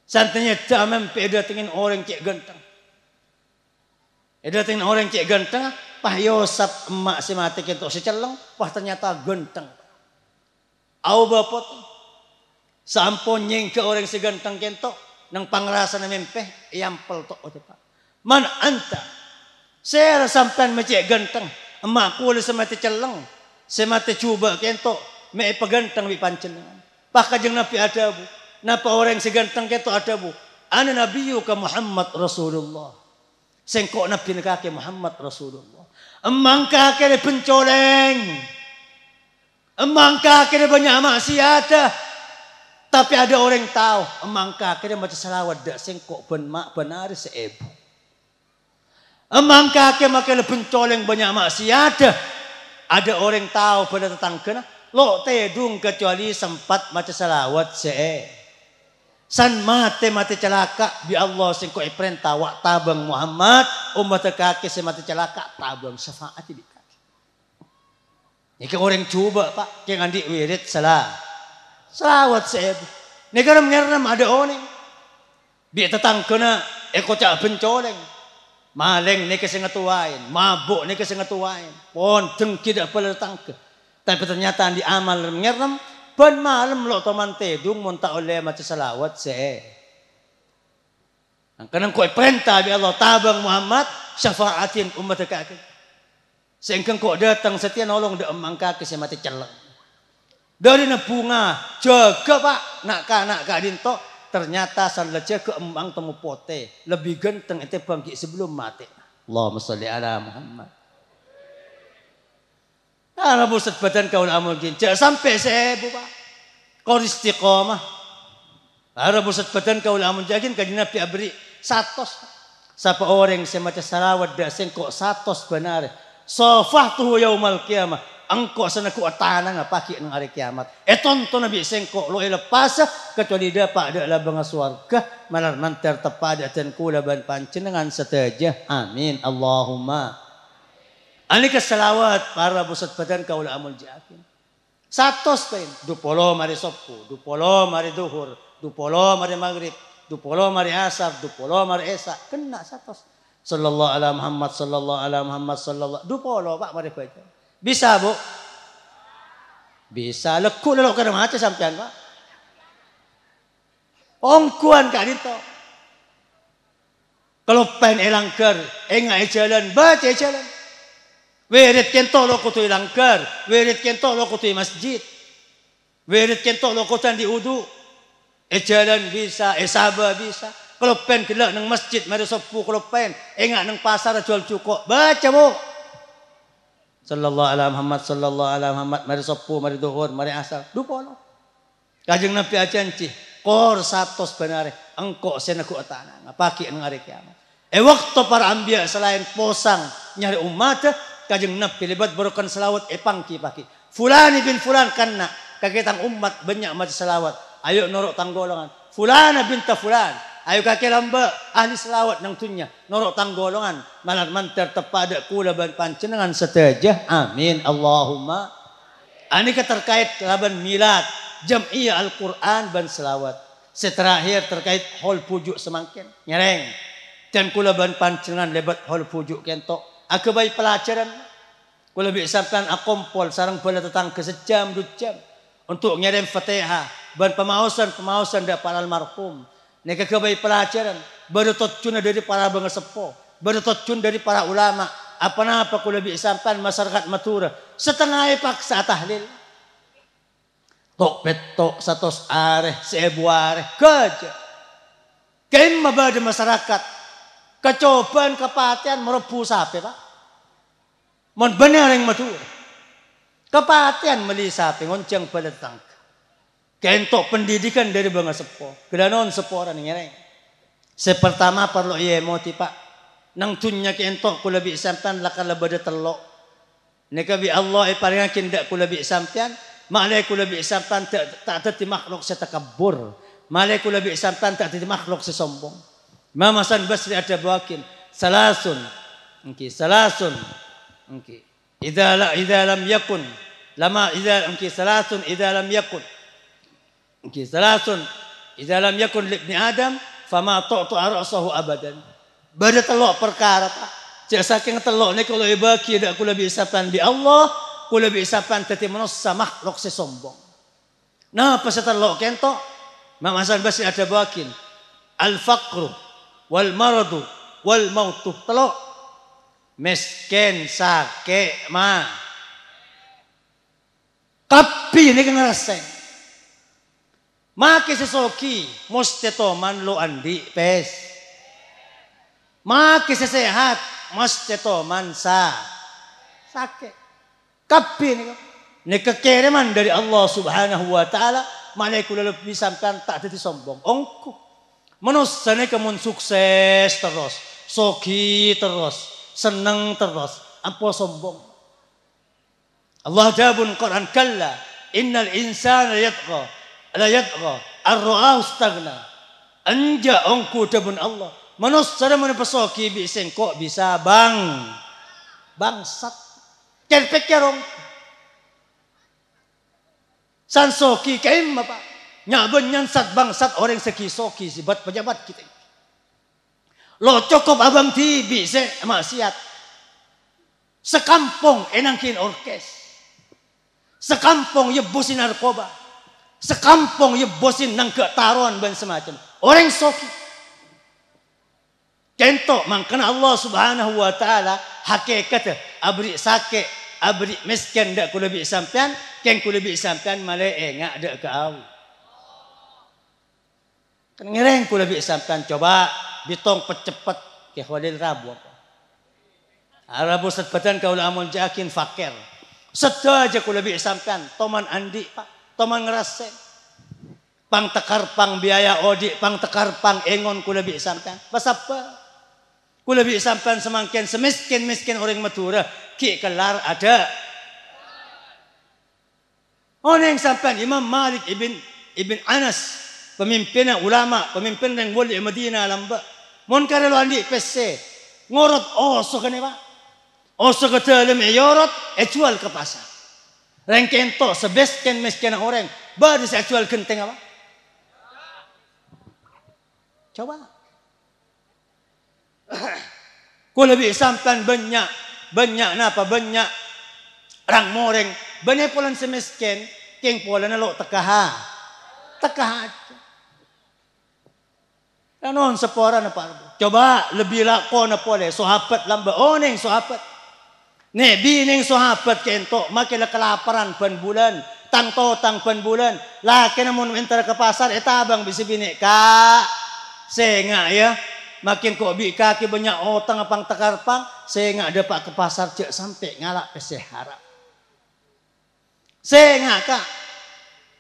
Santinya jamem, peda tingin orang cek ganteng. Eda tingin orang cek ganteng Pahyo Yosep emak si mati kinto seceleng, wah Pah ternyata genteng. Au bapot. Sampun nyingke orang si genteng kinto. Nang pangrasa na iampel Iyampel to. Pak. Man anta. Saya sampean macik genteng. Emak kuali si mati celeng. Si mati cuba kinto. May paganteng bi pancelangan. napi ada bu. Napa orang si genteng kinto ada bu. Ana nabiyu ka Muhammad Rasulullah. Sengko nabi nakake Muhammad Rasulullah. Emangkah kena pencoleng? Emangkah kena banyak maksiat? Tapi ada orang tahu. Emangkah kena macam salawat? Tak singkok benmak benar seibu. Emangkah kena makan pencoleng banyak maksiat? Ada orang tahu pada tetangga. Lo tedung kecuali sempat macam salawat seibu. San mate mati celaka bi Allah sing koe perintah wa tabang Muhammad umat kaki sing mate celaka tabang syafaat di kaki. Niki orang coba Pak keng andi wirid salah. Selawat saya. Negara menyerem ada oning. Bi tetang kena eko eh, cak bencoleng. Maleng niki sing ngetuain, mabuk niki sing ngetuain. Pon deng tidak pala tetangga. Tapi ternyata di amal menyerem Ban malam lo taman tedung munta ulema sa salawat se. Ang nah, kanang ko iprenta bi Allah tabang Muhammad syafaatin ummat ka akin. Sengkang ko datang setia nolong de emang kaki sa mati celang. Dari na bunga, jaga pak, nak ka nak ka dinto, ternyata sanleje ke emang temu pote, lebih genteng ente bangki sebelum mati. Allahumma salli ala Muhammad. Ana pusat badan kaul amal jangan sampai sebu pak. Kau istiqomah. Ana pusat badan kaul amun jakin kaji nabi abri satos. Sapa orang semaca sarawat daseng kok satos benar. Sofah tuh yaumal kiamah. Engkau sana ku atana nga paki ng hari kiamat. Eton eh, tuh nabi sengko lo ilepas ya. kecuali dapat ada labang swarga malar mantar tepada dan kula ban pancenengan seteja. Amin. Allahumma. Alika salawat para busat badan kaula amul jaakin. Satos pa Dupolo mari sopku, dupolo mari duhur, dupolo mari maghrib, dupolo mari asar, dupolo mari esa. Kena satos. Sallallahu ala Muhammad, sallallahu ala Muhammad, sallallahu. Dupolo pak mari baca. Bisa bu? Bisa. Lekuk lelok kada mati sampean pak. Ongkuan kak dito. Kalau pen elangker, enggak jalan, baca jalan. Wirid kento lo kutu langkar, wirid kento lo kutu masjid. Wirid kento lo di udu, eh jalan bisa, e sabah bisa. Kalau pen gelak nang masjid, mari sopu kalau pen. Ingat eh, nang pasar eh, jual cukup. Baca bu. Sallallahu alaihi Muhammad, sallallahu alaihi Muhammad. Mari sopu, mari duhur, mari asal. Dupo lo. Kajeng Nabi ajan cih. Kor satos benare. Engkok senaku atana. Ngapaki nang hari kiamat. E waktu para ambia selain posang nyari umat kajeng nabi lebat berokan selawat epang eh, ki paki. Fulani bin fulan karena kakitang umat banyak mati selawat. Ayo norok tanggolongan. Fulana binta fulan. Ayo kakek lamba ahli selawat nang tunya. Norok tanggolongan. Malat mantar tepada kula ban pancenengan setajah. Amin. Allahumma. Ini terkait laban milad. Jam'iyah Al-Quran ban selawat. Seterakhir terkait hol pujuk semangkin. Nyereng. Dan kula ban pancenengan lebat hol pujuk kentok Aku bayi pelajaran. Kula lebih akumpul sarang bola tetang ke sejam, dua jam. Untuk ngirim fatihah. Ban pemausan-pemausan dari para almarhum. Nek kebayi pelajaran. Baru tercun dari para bengesepo. Baru tercun dari para ulama. Apa-apa lebih bi'isarkan masyarakat matura. Setengah paksa tahlil. Tok petok satu areh seibu areh. Kerja. Kain mabadi masyarakat Kecobaan kepatian merebu sapi pak. Mon bener yang metu. Kepatian meli sapi ngonceng pada tangka. Kentok pendidikan dari bangga sepo. Gedanon sepo orang ini. Sepertama perlu iya moti pak. Nang tunya kentok kula lebih sampean laka bada telok. Nika bi Allah iparingan e kindak kula lebih sampean. Malai kula lebih sampean tak tak makhluk setakabur. Malai kula lebih sampean tak makhluk sesombong. Imam Hasan Basri ada bawakin salasun. Engki salasun. Engki. Idza la idza lam yakun lama idza engki salasun idza lam yakun. Engki salasun idza lam yakun li Adam fama tu'tu ra'sahu abadan. Bada telok perkara Pak. Cek saking telok ni kalau ibaki dak kula bisapan di Allah, kula bisapan teti manusia makhluk sesombong. Nah, pas telok kento, Mama Hasan Basri ada bawakin al-faqru wal maradu wal mautu telok miskin sake ma kapi ini ngerasain maki sesoki mustetoman lo andi pes maki sesehat mustetoman sa sake kapi ini ini kekiriman dari Allah subhanahu wa ta'ala Malaiku lalu disampaikan tak jadi sombong. Onkuk. Menusane kemun sukses terus, sogi terus, seneng terus, apa sombong. Allah jawabun Quran kalla innal insana yatqa la yatqa ar-ra'ahu staghna anja onku tabun Allah manusia mana pesoki bisa kok bisa bang bangsat kerpek kerong sansoki kaim apa Nyagun nyansat bangsat orang sekisoki si buat pejabat kita. Lo cukup abang tibi se maksiat. Sekampung enangkin orkes. Sekampung ye bosin narkoba. Sekampung ye bosin nang ketaruan dan semacam. Orang soki. Contoh mangkana Allah Subhanahu wa taala hakikat abri sake abri miskin dak kulebi sampean keng kulebi sampean male engak dak ke au. Kan ngereng bi sampean coba bitong pecepet ke khawadil rabu apa. Ah, rabu setbatan kaula amun jakin fakir. sedo aja kula bi sampean toman andi pak, toman ngerase. Pang tekar pang biaya odik, pang tekar pang engon kula bi sampean. Pasapa? Kula bi sampean semangkin semiskin-miskin orang Madura, ki kelar ada. Oneng sampean Imam Malik ibn ibn Anas pemimpin ulama, pemimpin yang boleh Medina lamba. Mon kare lo andi pese. Ngorot oso oh, kene ba. Oso oh, ke e ya, yorot e jual ke pasar. Rengkento sebesken mesken orang baru e jual kenteng apa? Coba. Kau lebih sampan banyak banyak napa banyak rang moreng banyak polan semesken keng polan lo tekaha tekaha Nanon sepora na parbo. Coba lebih lako na pole. Sohapat lamba oneng oh, sohapat. Ne bining sohapat kento. Makila kelaparan pan bulan. Tang totang pan bulan. Laki kena mun ke pasar. Etabang bisa bini. Ka. Senga ya. Makin kok bi kaki banyak otang apang tekarpang. Senga dapat ke pasar cek sampai ngalak pesehara. Senga kak.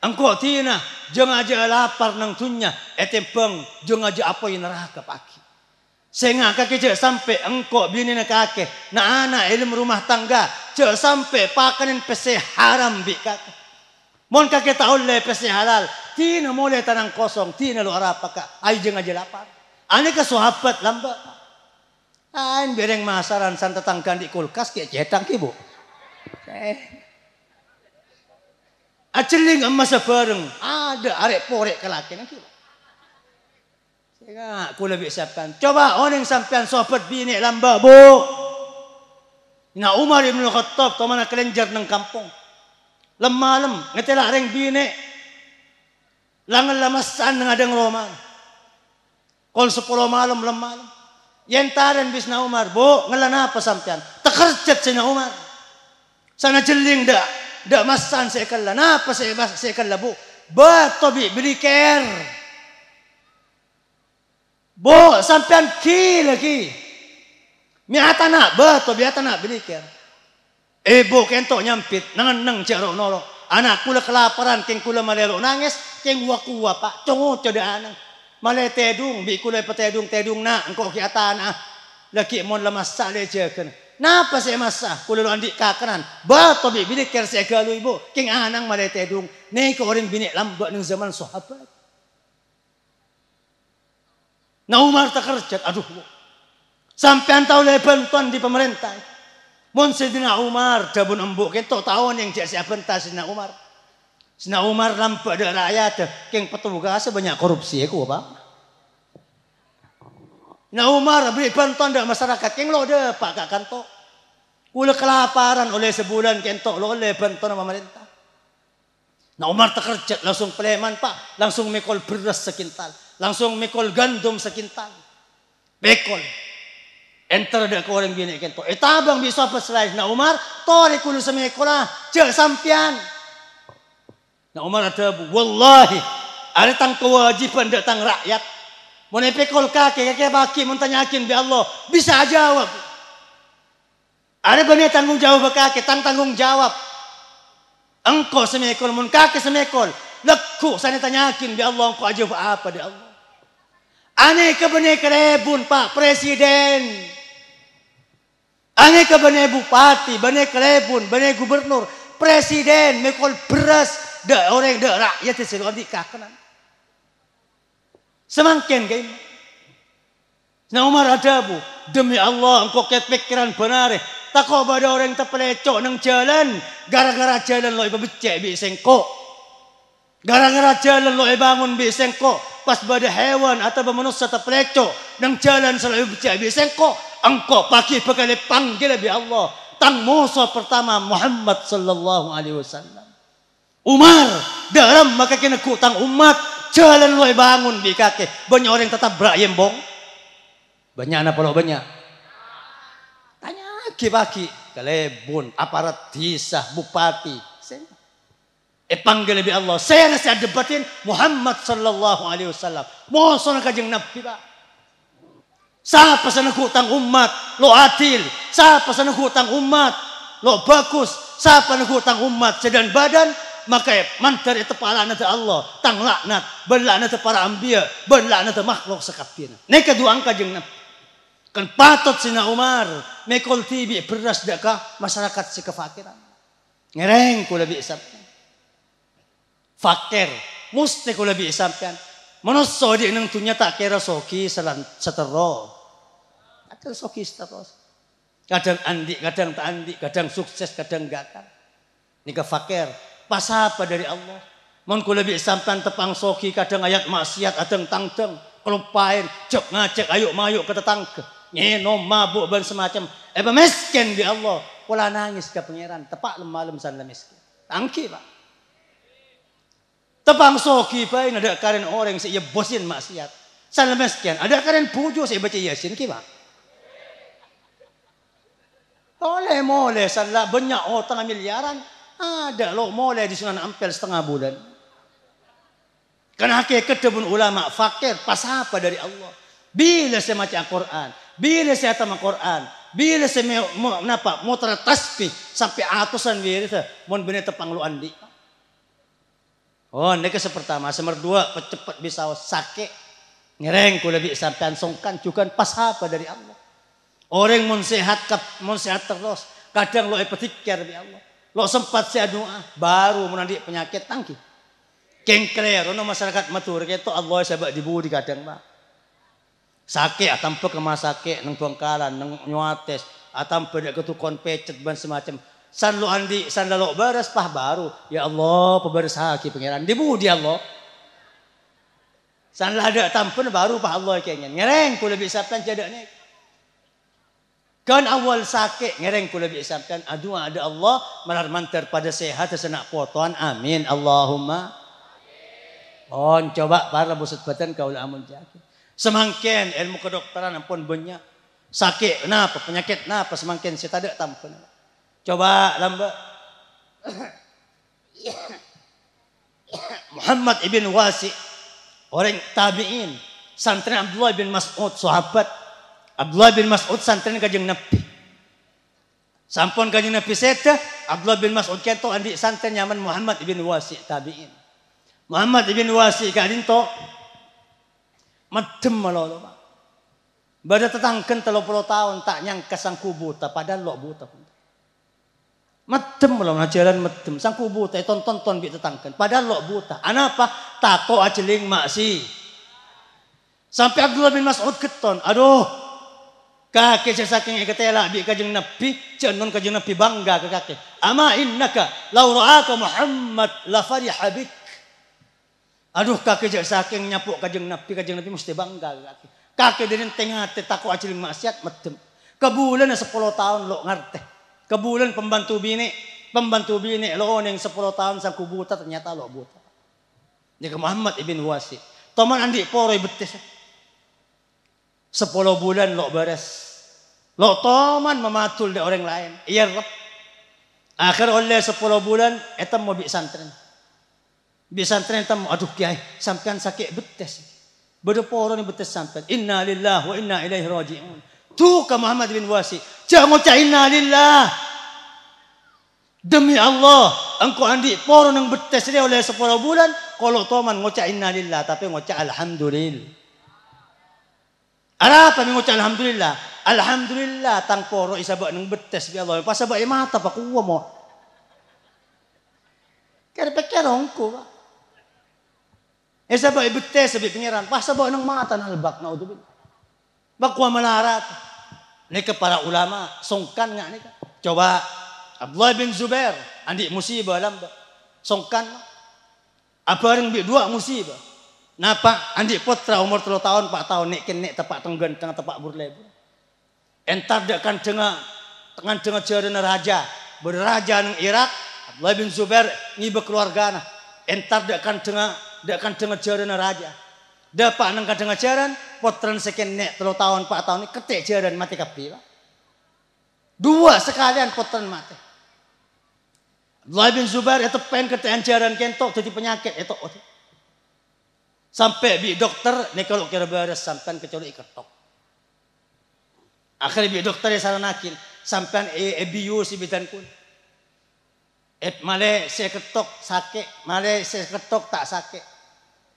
Engkau tina jeng aja lapar nang tunya etempeng jeng aja apa yang neraka paki. Sehingga kaki cek sampai engkau bini na naana na anak ilmu rumah tangga cek sampai pakanin pese haram bi kakek. Mon kakek tahu le pese halal tina mulai tanang kosong tina lu apa kak ayo jeng aja lapar. Ane ke sahabat lambat. Ain bereng masaran san tetangga kan kulkas kayak cetak ibu. Eh, Aceling emas bareng. Ada arek porek kelaki nanti. Saya ah, aku lebih siapkan. Coba orang sampean sobat bini lamba bu. Nah Umar ibn Khattab tu mana kelenjar nang kampung. Lem malam ngetela areng bini. Langan lemasan nang ada roman. Kol sepuluh malam lem malam. Yang taran bis Umar bu ngelan apa sampean. Tekerjat sina Umar. Sana jeling dah. Dak masan sai kalla na fa sai bas sai kalla bu ba tabi beri care bo sampean ki lagi mi atana ba tobi atana beri care eh bo kento nyampit nangan nang cero nolok anak kula kelaparan king kula malero nangis king wakuwa cungu tungo tadaan male tedung bi kula patedung tedung na engko kiatan ah laki mon lamas sale jeken Napa saya masa kulo andi kakanan. Ba tobi bini ker galu ibu. King anang malai tedung. Nei ke orang bini lambak neng zaman sahabat. Nah Umar tak kerja. Aduh. sampean tahu le bantuan di pemerintah. Mun Sayyidina Umar dabun embuk ketok tahun yang jadi siapa entah Sayyidina Umar. Sayyidina Umar lambak ada rakyat. King petugas banyak korupsi ya apa. Na Umar, bantuan bantanda masyarakat. Keng lo deh pak kakanto. Ula kelaparan oleh sebulan kento lo oleh bantuan sama pamalinta. Na Umar kerja, langsung peleman pak. Langsung mikol beras sekintal. Langsung mikol gandum sekintal. Bekol. Enter de ke orang gini kento. Itabang eh, bisa apa sila na Umar, tori kulo sa mikola. Ah. Diyo sampian. Na Umar ada, wallahi, ada tang kewajiban datang rakyat. Menepekol kakek, kaki baki, mentanyakin bi Allah. Bisa jawab. Ada benar tanggung jawab kaki, tan tanggung jawab. Engkau semekol, mun kaki semekol. Lekku, saya tanyakin bi Allah, engkau ajab apa di Allah. Aneh kebenar kerebun Pak Presiden. Aneh kebenar bupati, benar kerebun, benar gubernur. Presiden, mekol beras. Dah orang, dah rakyat, sesuatu di kakenan. Semangkin kayak Nah Umar ada bu, demi Allah engkau ket pikiran benar Tak Takut pada orang yang terpelecok nang jalan, gara-gara jalan lo ibu becek bi sengkok. Gara-gara jalan lo bangun bi sengkok, pas pada hewan atau manusia terpelecok nang jalan selalu becek bi Engkau pakai pekali panggil bi Allah. Tang Musa pertama Muhammad sallallahu alaihi wasallam. Umar, dalam maka kena kutang umat jalan lu bangun di kakek banyak orang tetap berayem ya, banyak anak pola banyak tanya lagi pagi kelebon, aparat desa bupati eh panggil lebih Allah saya nasi ada Muhammad sallallahu alaihi wasallam mohon kajeng nabi pak Siapa pesan hutang umat lo adil Siapa pesan hutang umat lo bagus Siapa pesan hutang umat sedan badan maka mantar itu para anak Allah tang laknat berlaknat para ambia berlaknat makhluk sekapian. neka dua angka jeng kan patot sina Umar mekol tibi beras daka masyarakat si kefakiran ngereng ku lebih isapkan fakir musti ku lebih isapkan manusia di nang tunya tak kira soki selan setero Ada soki setero kadang andik kadang tak andik kadang sukses kadang gagal nikah kefakir. Pas apa dari Allah. Mun kula bi samtan tepang soki kadang ayat maksiat adeng tangdeng kelupain jok ngacek ayuk mayuk ke tetangga. nyenom mabuk ban semacam. Eh miskin di Allah. Kula nangis ke pangeran tepak malam sana miskin. Tangki Pak. Tepang soki bain ada karen orang si bosin maksiat. Sana miskin ada karen bujo si baca yasin kira. Pak. Oleh mole sana banyak otak miliaran. Ada loh mulai di Sunan Ampel setengah bulan. Karena hakikat kebun ulama fakir pas apa dari Allah. Bila saya baca Al-Quran, bila saya tamat Al-Quran, bila saya mau kenapa mau tertasbih sampai atasan diri saya mau benar tepangluan di. Oh, mereka sepertama, semer dua, cepat bisa sakit. ngereng ku lebih sampai songkan juga pas apa dari Allah. Orang mau sehat, mau sehat terus, kadang lo petikir di Allah. Lo sempat saya doa baru menanti penyakit tangki. Kengkler, no masyarakat matur itu Allah sebab dibudi kadang pak. Sakit atam ah, pe kemah sakit neng bengkalan neng nyuates atam ah, pe ketukon pecet ban semacam san lo andi san lo beres pah baru ya Allah peberes haki pangeran dibudi Allah. San ada tampen baru pah Allah kengen ngereng lebih bisa kan Kan awal sakit ngereng kula biasakan aduh ada Allah malar mantar pada sehat senak potoan amin Allahumma Oh coba para busut batan kau amun jaki. Semangkin ilmu kedokteran ampun banyak. Sakit kenapa penyakit kenapa semangkin saya tadi tampan tampun. Coba lamba. Muhammad ibn Wasi orang tabi'in santri Abdullah bin Mas'ud sahabat Abdullah bin Mas'ud santren kajeng Nabi. Sampun kajeng Nabi seta, Abdullah bin Mas'ud kento andi santren nyaman Muhammad ibn Wasi tabi'in. Muhammad ibn Wasi kadin to madem malolo. Bada tetangken 30 tahun tak nyang sang kubuta padahal lo buta. Madem lah jalan madem, Sang kubu teh tonton ton bi tetangken Padahal lo buta. Anapa? ling aceling maksi. Sampai Abdullah bin Mas'ud keton. Aduh, Kakek saking ikatela bi kajeng nabi, cenon kajeng nabi bangga ke kakek. Ama innaka law ra'aka Muhammad la fariha bik. Aduh kakek saking nyapuk kajeng nabi, kajeng nabi mesti bangga ke kakek. Kakek tengah te takut maksiat metem Kebulan 10 tahun lo ngarte. Kebulan pembantu bini, pembantu bini lo ning 10 tahun sang kubuta ternyata lo buta. ke Muhammad ibn Wasi. Toman andi poroi betis. Sepuluh bulan lo beres Lotoman mematul de orang lain. Iya rep. Akhir oleh 10 bulan, etam mau bikin santren. Bikin santren etam, aduh kiai, sampean sakit betes. ni betes sampean. Inna lillah wa inna ilaihi raji'un. Tu ke Muhammad bin Wasi. Jangan ucap inna lillah. Demi Allah, engkau andi poron yang betes dia oleh 10 bulan, kalau toman ngocak inna lillah, tapi ngocak alhamdulillah. Ada apa ngocak alhamdulillah? Alhamdulillah tang poro isabak nang betes bi ya Allah. pas e mata pa kuwa mo. Kaya kerongku ko Isabak betes sabi pangeran. Pasabak nang mata nang albak na udubin. Bakwa malarat. Nika para ulama songkan nga nika. Coba Abdullah bin Zubair andi musibah lamba. Songkan apa yang bi dua musibah. Napa andi potra umur 3 tahun 4 tahun nek nek tepak tenggen tengah tepak burlebu. Entar dekan tengah, tengah tengah cerana raja. Beraja nang Irak. Abdullah bin Zubair ngibe keluargana. Entar dekan cenga dekan tengah cerana raja. Dapat nang kadang ajaran potren sekian nek telu tahun pak tahun ini ketek jaran mati kapi Dua sekalian potren mati. Abdullah bin Zubair itu pen ketek jaran kentok jadi penyakit itu. Sampai bi dokter nek kalau kira beres sampai kecuali ketok. Akhirnya bi dokter ya nakin. sampean e, eh, ebiu si ibitan kun. Et eh, male saya ketok sake, male saya ketok tak sake.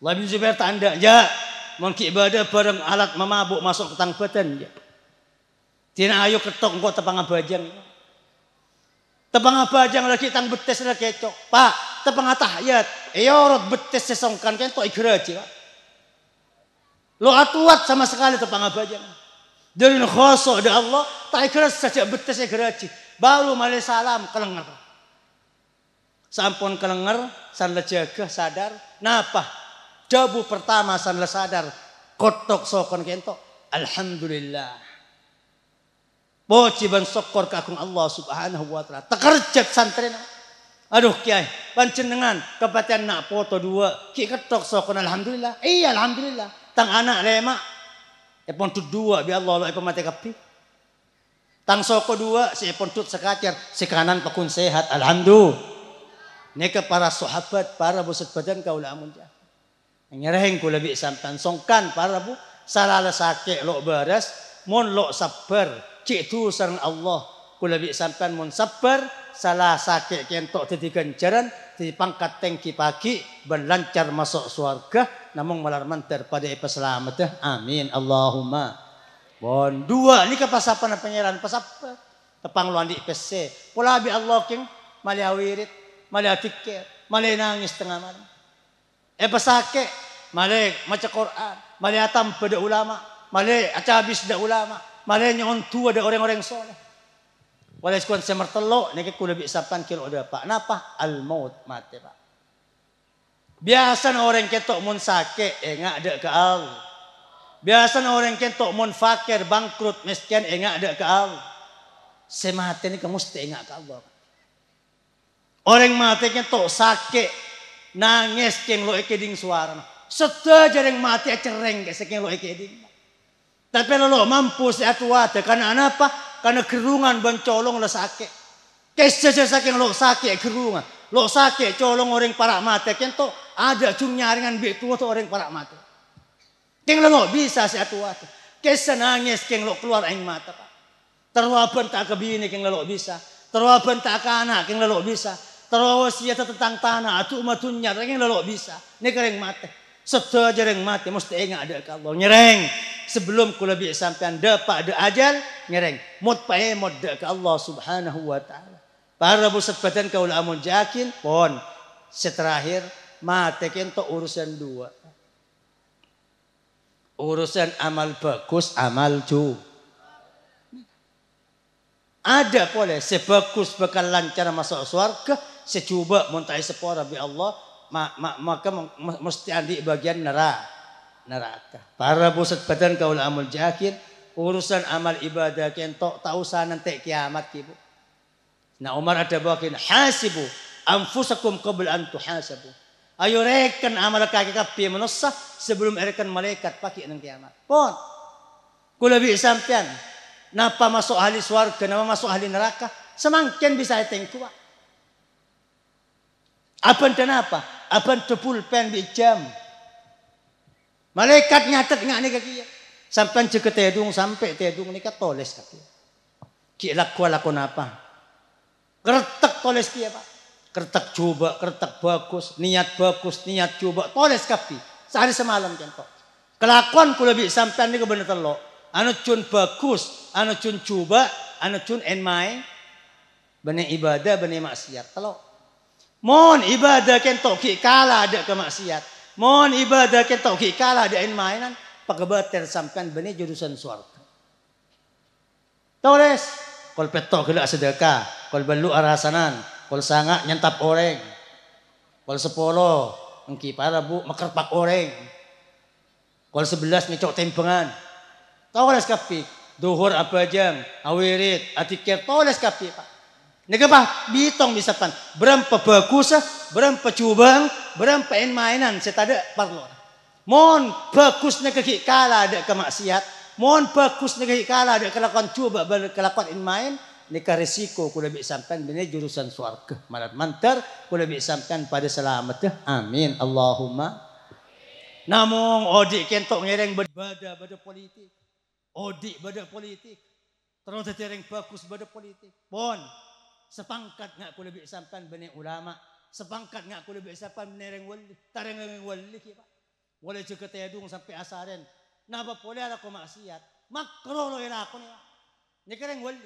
Labi bin Zubair tanda ja Mungkin ki ibadah bareng alat memabuk masuk ke tang badan ja. Tina ayo ketok engko tepang abajang. Tepang abajang lagi tang betes lagi cok. Pak, tepang tahyat. Eyorot iya, betes sesongkan kan to igraji, Pak. Lo atuat sama sekali tepang abajang. Dari khosoh da Allah, tak ikhlas saja ya, saya geraci. Baru malih salam kelengar. Sampun kelengar, sanle jaga sadar. Napa? Jabu pertama sanle sadar. Kotok sokon kento. Alhamdulillah. Bociban sokor kakung Allah subhanahu wa ta'ala. Tekerjat santrina. Aduh kiai, dengan kepatian nak foto dua. Ki ketok sokon alhamdulillah. Iya alhamdulillah. Tang anak lemak Epon tu dua bi Allah lo epon mate kapi. Tang soko dua si epon tut sekacer kanan pakun sehat alhamdulillah. Neka para sahabat para bos badan kaulah amun jah. Nyeraheng ku lebih santan songkan para bu salala sake lo beres mohon lo sabar cik tu sarang Allah ku lebih santan mon sabar salah sake kentok tadi ganjaran di pangkat tengki pagi berlancar masuk surga namung malarmanter pada ipasalamat ya. Amin. Allahumma. Bon dua ni kapasapan ng pangeran pasapa. Tapang luandi pese. Pula bi Allah king maliawirit, maliatikir, nangis tengah malam. E eh, pasake, mali maca Quran, mali atam pada ulama, mali acabis da ulama, mali nyon tua da orang-orang soleh. Walai sekuan semertelo, nake kulabi sapan kira udah pak. Napa? Al maut mati pak. Biasa orang ketok mun sake enggak eh, ada ke Allah. Biasa orang ketok mun fakir bangkrut miskin enggak eh, ada ke Allah. ini kamu mesti enggak ke Allah. Orang mati ketok sake nangis keng lo ekeding suara. Sete yang mati eh, cereng keng sekeng lo ekeding. Tapi lo mampu seatua karena apa? Karena kerungan bencolong lo sake. Kesejasa saking lo sake kerungan. Lo sake colong orang para mati ketok ada cung nyaringan biak tua tu orang parak mata. Keng lo bisa si tua tu. Kesa nangis keng lo keluar aing mata pak. Terwapen tak kebini keng lo bisa. Terwapen tak anak keng lo bisa. Terwasiat tentang tanah atu matunya, keng lo bisa. Ini kering mata. Setelah jereng mati mesti ingat ada kalau nyereng sebelum ku lebih sampean dapat ada ajal nyereng mut pae mut ke Allah Subhanahu wa taala para bu badan kaul amun jakin pon seterakhir mate kento urusan dua. Urusan amal bagus, amal cu. Ada boleh sebagus bakal lancar masuk surga, secuba muntai sepora bi Allah, ma, ma, maka mesti andi bagian neraka. neraka. Para pusat badan kaul amal jahil, urusan amal ibadah kento tausan nanti kiamat kibu. Nah Umar ada bagian hasibu anfusakum qabl an tuhasabu. Ayo rekan, amal kaki kapi manusia sebelum rekan malaikat pakai nang kiamat. Pon. Kula lebih sampean. Napa masuk ahli swarga, napa masuk ahli neraka? Semangkin bisa eteng kuat. Aban dan apa? Aban tepul pen bi jam. Malaikat nyatet ngak ni kaki. Ya. Sampai jeket tedung sampai tedung ni toles kaki. Ki lakua lakon apa? Gertek toles kia pak. Kertek coba, kertek bagus, niat bagus, niat coba. Toles kapi. Sehari semalam contoh. Kelakuan ku lebih sampean ini kebenar telo. Anu cun bagus, anu cun coba, anu cun enmai. Benih ibadah, benih maksiat. Telo. Mon ibadah kentok ki kalah ada ke maksiat. Mon ibadah kentok ki kalah ada enmainan. Pakebater sampean benih jurusan suarga. Toles. kalau petok kena sedekah. Kol belu arasanan Pol sanga nyentap oreng. Pol sepolo engki para bu makerpak oreng. Pol sebelas ngecok tempengan. Tawales kapi. Duhur apa jam, awirit, atikir, tawales kapi pak. Nagabah, bitong misatan. Berapa bagusa, berapa cubang, berapa main mainan, setada parlo. Mon bagus na kaki kala ada kemaksiat. Mohon bagus na kala ada kelakuan cuba, kelakuan main main. Nikah resiko kuda bi sampean bini jurusan swarga marat mantar kuda bi sampean pada selamat amin Allahumma namun odik kentok ngereng bada bada politik odik bada politik terus tereng fokus bada politik pon sepangkat ngak kuda bi sampean bini ulama sepangkat ngak kuda bi sampean bini reng wali tareng reng wali kipa boleh juga tedung sampai asaren napa boleh ada kemaksiat makro lo ila ya aku nih Nyekereng wali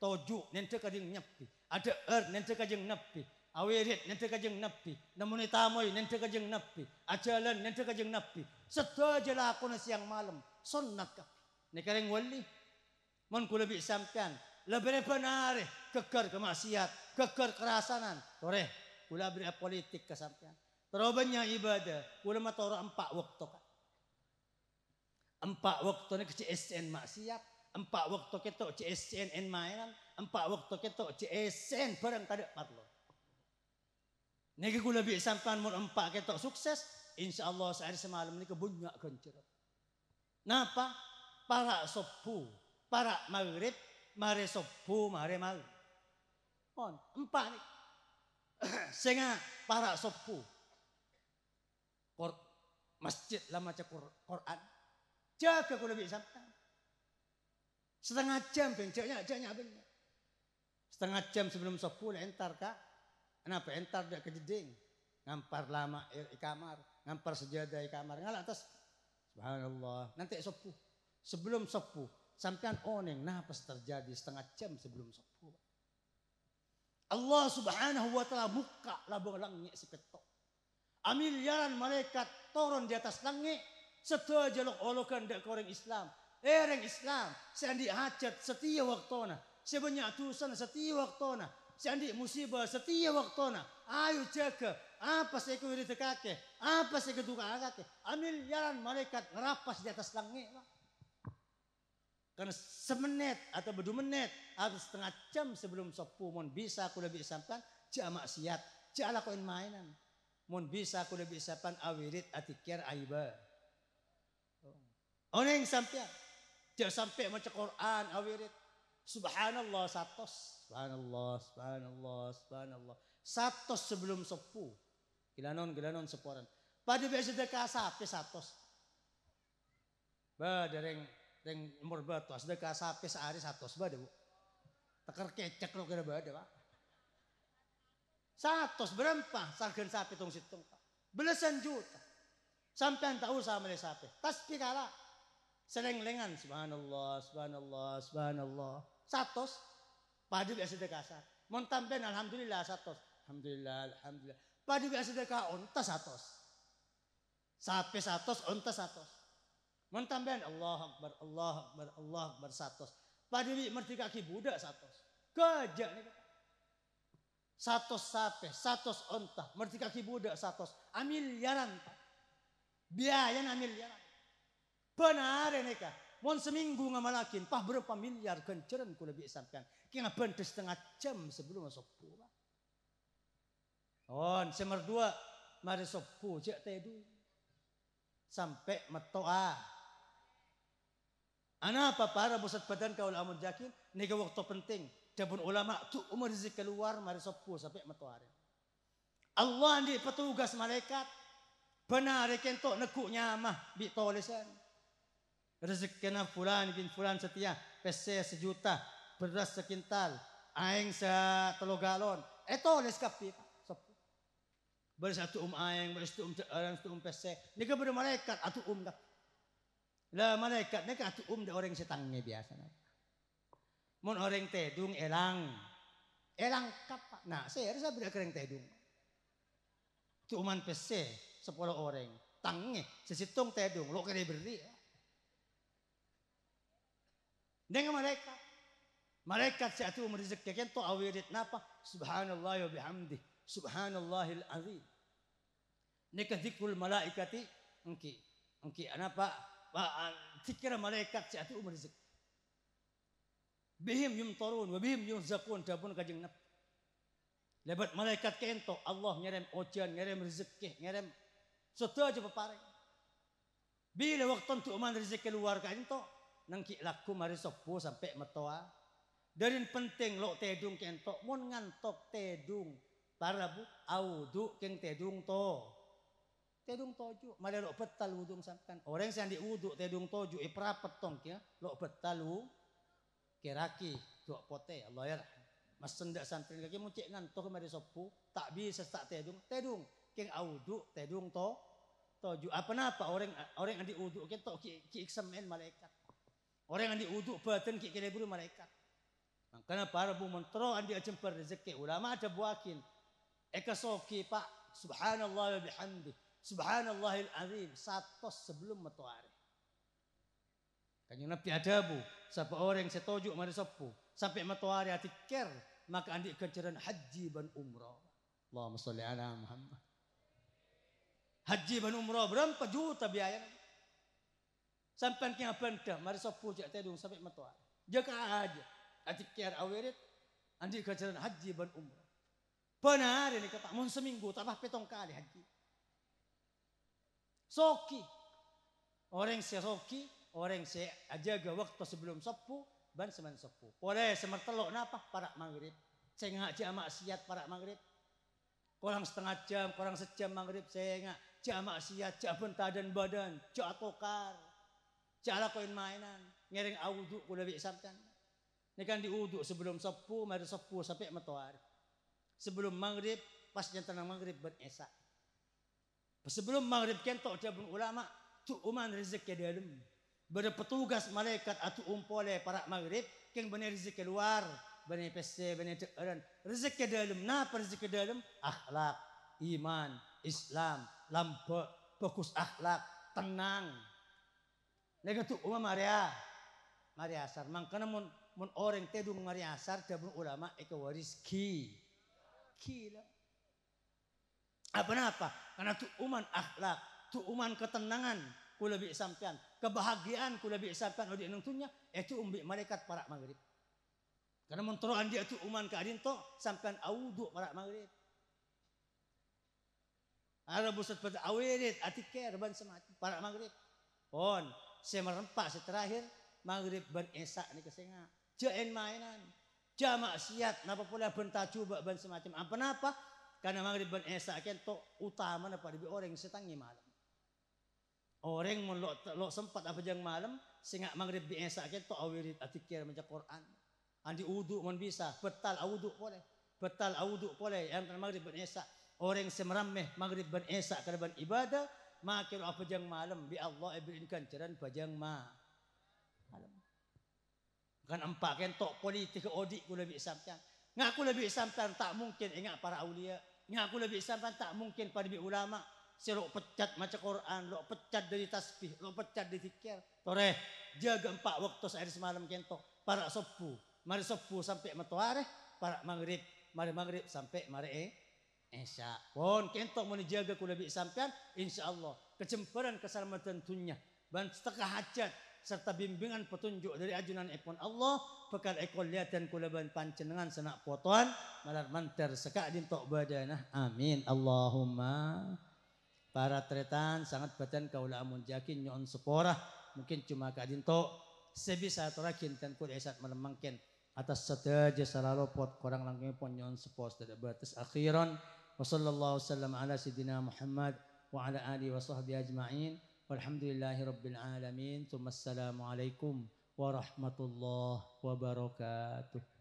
toju nente kajeng napi ada er nente kajeng nepi awirit nente kajeng nepi namuni tamoy nente kajeng nepi ajalan nente kajeng nepi aku lakon siang malam sunnat ka kareng wali mon lebih sampean samkan lebih benar keker kemaksiat keker kerasanan tore kula beri politik sampean terobanya ibadah kula matoro empat waktu ka empat waktu ni kecil SN maksiat Empat waktu ketok CSN en mainan. Empat waktu ketok CSN barang tak empat lo. Negi kula bi sampan mun empat ketok sukses. Insya Allah sehari semalam ni kebunyak kencur. Napa? Para sopu, para maghrib, mare sopu, mare mal. On, empat ni. *coughs* Sehingga para sopu. Masjid lah macam Quran. Jaga kula bi sampan. Setengah jam benceknya aja nyabing. Setengah jam sebelum sepuluh entar kak. Kenapa entar udah kejeding. Ngampar lama eh, kamar. Ngampar sejadah ikamar. Ngalah atas. Subhanallah. Nanti sepuh. Sebelum sepuh. Sampai oneng nafas terjadi setengah jam sebelum sepuh. Allah subhanahu wa ta'ala buka labung langit si ketok. Amilyaran malaikat turun di atas langit. Setelah jaluk olokan dek koreng Islam. Ereng Islam, seandi hajat setiap waktona, sebanyak tusan setiap waktona, di musibah setiap waktona. Ayo jaga, apa saya kau kakek, apa saya kedua kakek. Ambil jalan malaikat ngerapas di atas langit. Karena semenit atau berdua menit atau setengah jam sebelum sopu mon bisa aku lebih sampaikan cak maksiat jangan lakuin mainan mon bisa aku lebih sampaikan awirit atikir aiba. Oh. Oneng sampai jangan sampai maca Quran, awirit. Subhanallah satos. Subhanallah, subhanallah, subhanallah. Satos sebelum sepu. Gilanon, gilanon seporan. Pada biasa sedekah sapi satos. Ba dereng reng umur batu sedekah sapi sehari satos ba Bu. Teker kecek lo kira ba Pak. Satos berapa? Sargen sapi tung situng. Belasan juta. Sampai tahu sama le sapi. Tas pikala. Seleng-lengan subhanallah, subhanallah, subhanallah. Satos padu biasa sah. Mon tamben alhamdulillah satos. Alhamdulillah, alhamdulillah. Padu biasa sedekah onta satos. Sape satos onta satos. Mon tamben Allah akbar, Allah akbar, Allah akbar satos. Padu di merdeka ki budak satos. Gajah nih. Satos sape, satos onta, merdeka ki budak satos. Amil yaran. Biaya amil yaran. Benar ini kah? Mon seminggu ngamalakin, pah berapa miliar genceran ku lebih isapkan. Kena bente setengah jam sebelum masuk pula. On semer dua, mari sopu cek tedu. Sampai metoa. Ah. Anak apa para bosat badan kau amun jakin, nega waktu penting. Jabun ulama tu umur rezeki keluar, mari sopu sampai metoa. Allah di petugas malaikat, benar kento neguknya mah bitolesan. Rezekina fulan bin fulan setia, pese sejuta, beras sekintal, aing setelo galon. Eto les kapi. Beres satu um aing, beres satu um orang satu um pese. Nika beri malaikat atu um dak. Lah malaikat nika atu um da orang setangnya biasa. Mun orang tedung elang. Elang kapak. Nah, saya rasa beda kering tedung. Tuman pese sepuluh orang. Tangi, sesitung tedung, lo kena beri. Ya. Dengan malaikat. Malaikat siatu rezeki kento awirit napa? Subhanallah wa bihamdi. Subhanallahil azim. Nika zikrul malaikati engki. Engki anapa? Zikra malaikat siatu merizik. Bihim yumtarun wa bihim zakun. dabun kajeng nap. Lebat malaikat kento Allah ngerem ocean, ngerem rezeki, ngerem setuju pepareng. Bila waktu tu uman rezeki keluar kento, nang ki laku mari sopo sampai metoa. Darin penting lo tedung kentok mun ngantok tedung para bu audu keng tedung to. Tedung toju, mari lo betal wudung sampean. Orang yang di wudu tedung toju e prapet tong ya, lo betal wu keraki dua pote Allah ya. Mas sendak santri kaki muncik ngantok mari sopo, tak bisa tak tedung, tedung keng audu tedung to. Toju apa napa orang orang yang diudu kentok ki ki malaikat. Orang yang diuduk batin kik kena buru malaikat. Makanya nah, para bu mentero andi ajempar rezeki. Ulama ada buakin. Eka soki pak. Subhanallah wa bihamdi. Subhanallahil azim. satu sebelum metuari. Kanjeng Nabi ada bu. Siapa orang setuju mari sepu. Sampai metuari hati ker. Maka andi ganjaran haji dan umrah. Allahumma salli ala Muhammad. Haji dan umrah berapa juta biayanya? Sampai kia penta, mari sopo puja tedung sampai metua. Jaka ya aja, atik kiar awerit, andi kajaran haji ban umrah. Benar ini kata mun seminggu tambah petong kali haji. Soki, orang si soki, orang si jaga waktu sebelum sopo, ban semen sepuh. Oleh semertelok napa para maghrib, saya ngaji siat para maghrib, Kurang setengah jam, kurang sejam maghrib saya nggak. Cak maksiat, cak bentadan badan, cak tokar. Cara koin mainan. Ngiring auduk kuda bi'isarkan. Ini kan diuduk sebelum sepuh, mari sepuh sampai matahari. Sebelum maghrib, pas tenang maghrib buat esak. Sebelum maghrib kentok dia belum ulama, tu uman rezeki dalam. Bada petugas malaikat atau umpole para maghrib, keng benar rezeki luar, benar peste, benar teran. Rezeki dalam, napa rezeki dalam? Akhlak, iman, Islam, lampu, fokus akhlak, tenang, Negatu tu uma Maria. Maria asar. Mangkana mun mun orang te dung Maria asar jabun ulama eka waris ki. Ki lah. Apa Napa? Karena tu uman akhlak, tu uman ketenangan, ku lebih sampean, kebahagiaan ku lebih sampean odi nang itu umbi malaikat para maghrib. Karena mentoroan dia tu uman ka adin to sampean audu para maghrib. Arab busat pada awirit atiker ban semati para maghrib. Pon, Semerempah seterakhir maghrib ban esa ni kesenga. Jain mainan. Jamak siat napa pula ben tajuba ben semacam apa ah, napa? Karena maghrib ban esa kan to utama napa di orang setangi malam. Orang mun lo, lo sempat apa jang malam singak maghrib di esa kan to awirit atikir macam Quran. Andi ah, uduk mun bisa, betal auduk boleh. Betal auduk boleh yang maghrib ban esa Orang semerameh maghrib ban esa kada ban ibadah Makir apa bajang malam bi Allah eh, ibrin kancaran bajang ma malam kan empat kan tok politik audit ku lebih samtan ngaku lebih samtan tak mungkin ingat para aulia ngaku lebih samtan tak mungkin pada ulama Sirok pecat macam Quran, lo pecat dari tasbih, lo pecat dari fikir Toreh, jaga empat waktu sehari semalam kentok Para sopu, mari sopu sampai matahari, para maghrib, mari maghrib sampai mari eh. Insya Allah. Kentong menjaga kulebi sampean. Insya Allah. Kecemperan keselamatan dunia. Dan setengah hajat. Serta bimbingan petunjuk dari ajunan ekpon Allah. Pekan ekoliat dan kulaban pancenengan senak poton. Malar mantar sekak dintok badanah. Amin. Allahumma. Para tretan sangat badan kaulah amun jakin nyon seporah. Mungkin cuma kak dintok. Sebisa terakin dan kuda esat melemangkan atas aja saralo pot korang langkung pun nyon sepos tidak batas akhiran وصلى الله وسلم على سيدنا محمد وعلى آله وصحبه أجمعين والحمد لله رب العالمين ثم السلام عليكم ورحمة الله وبركاته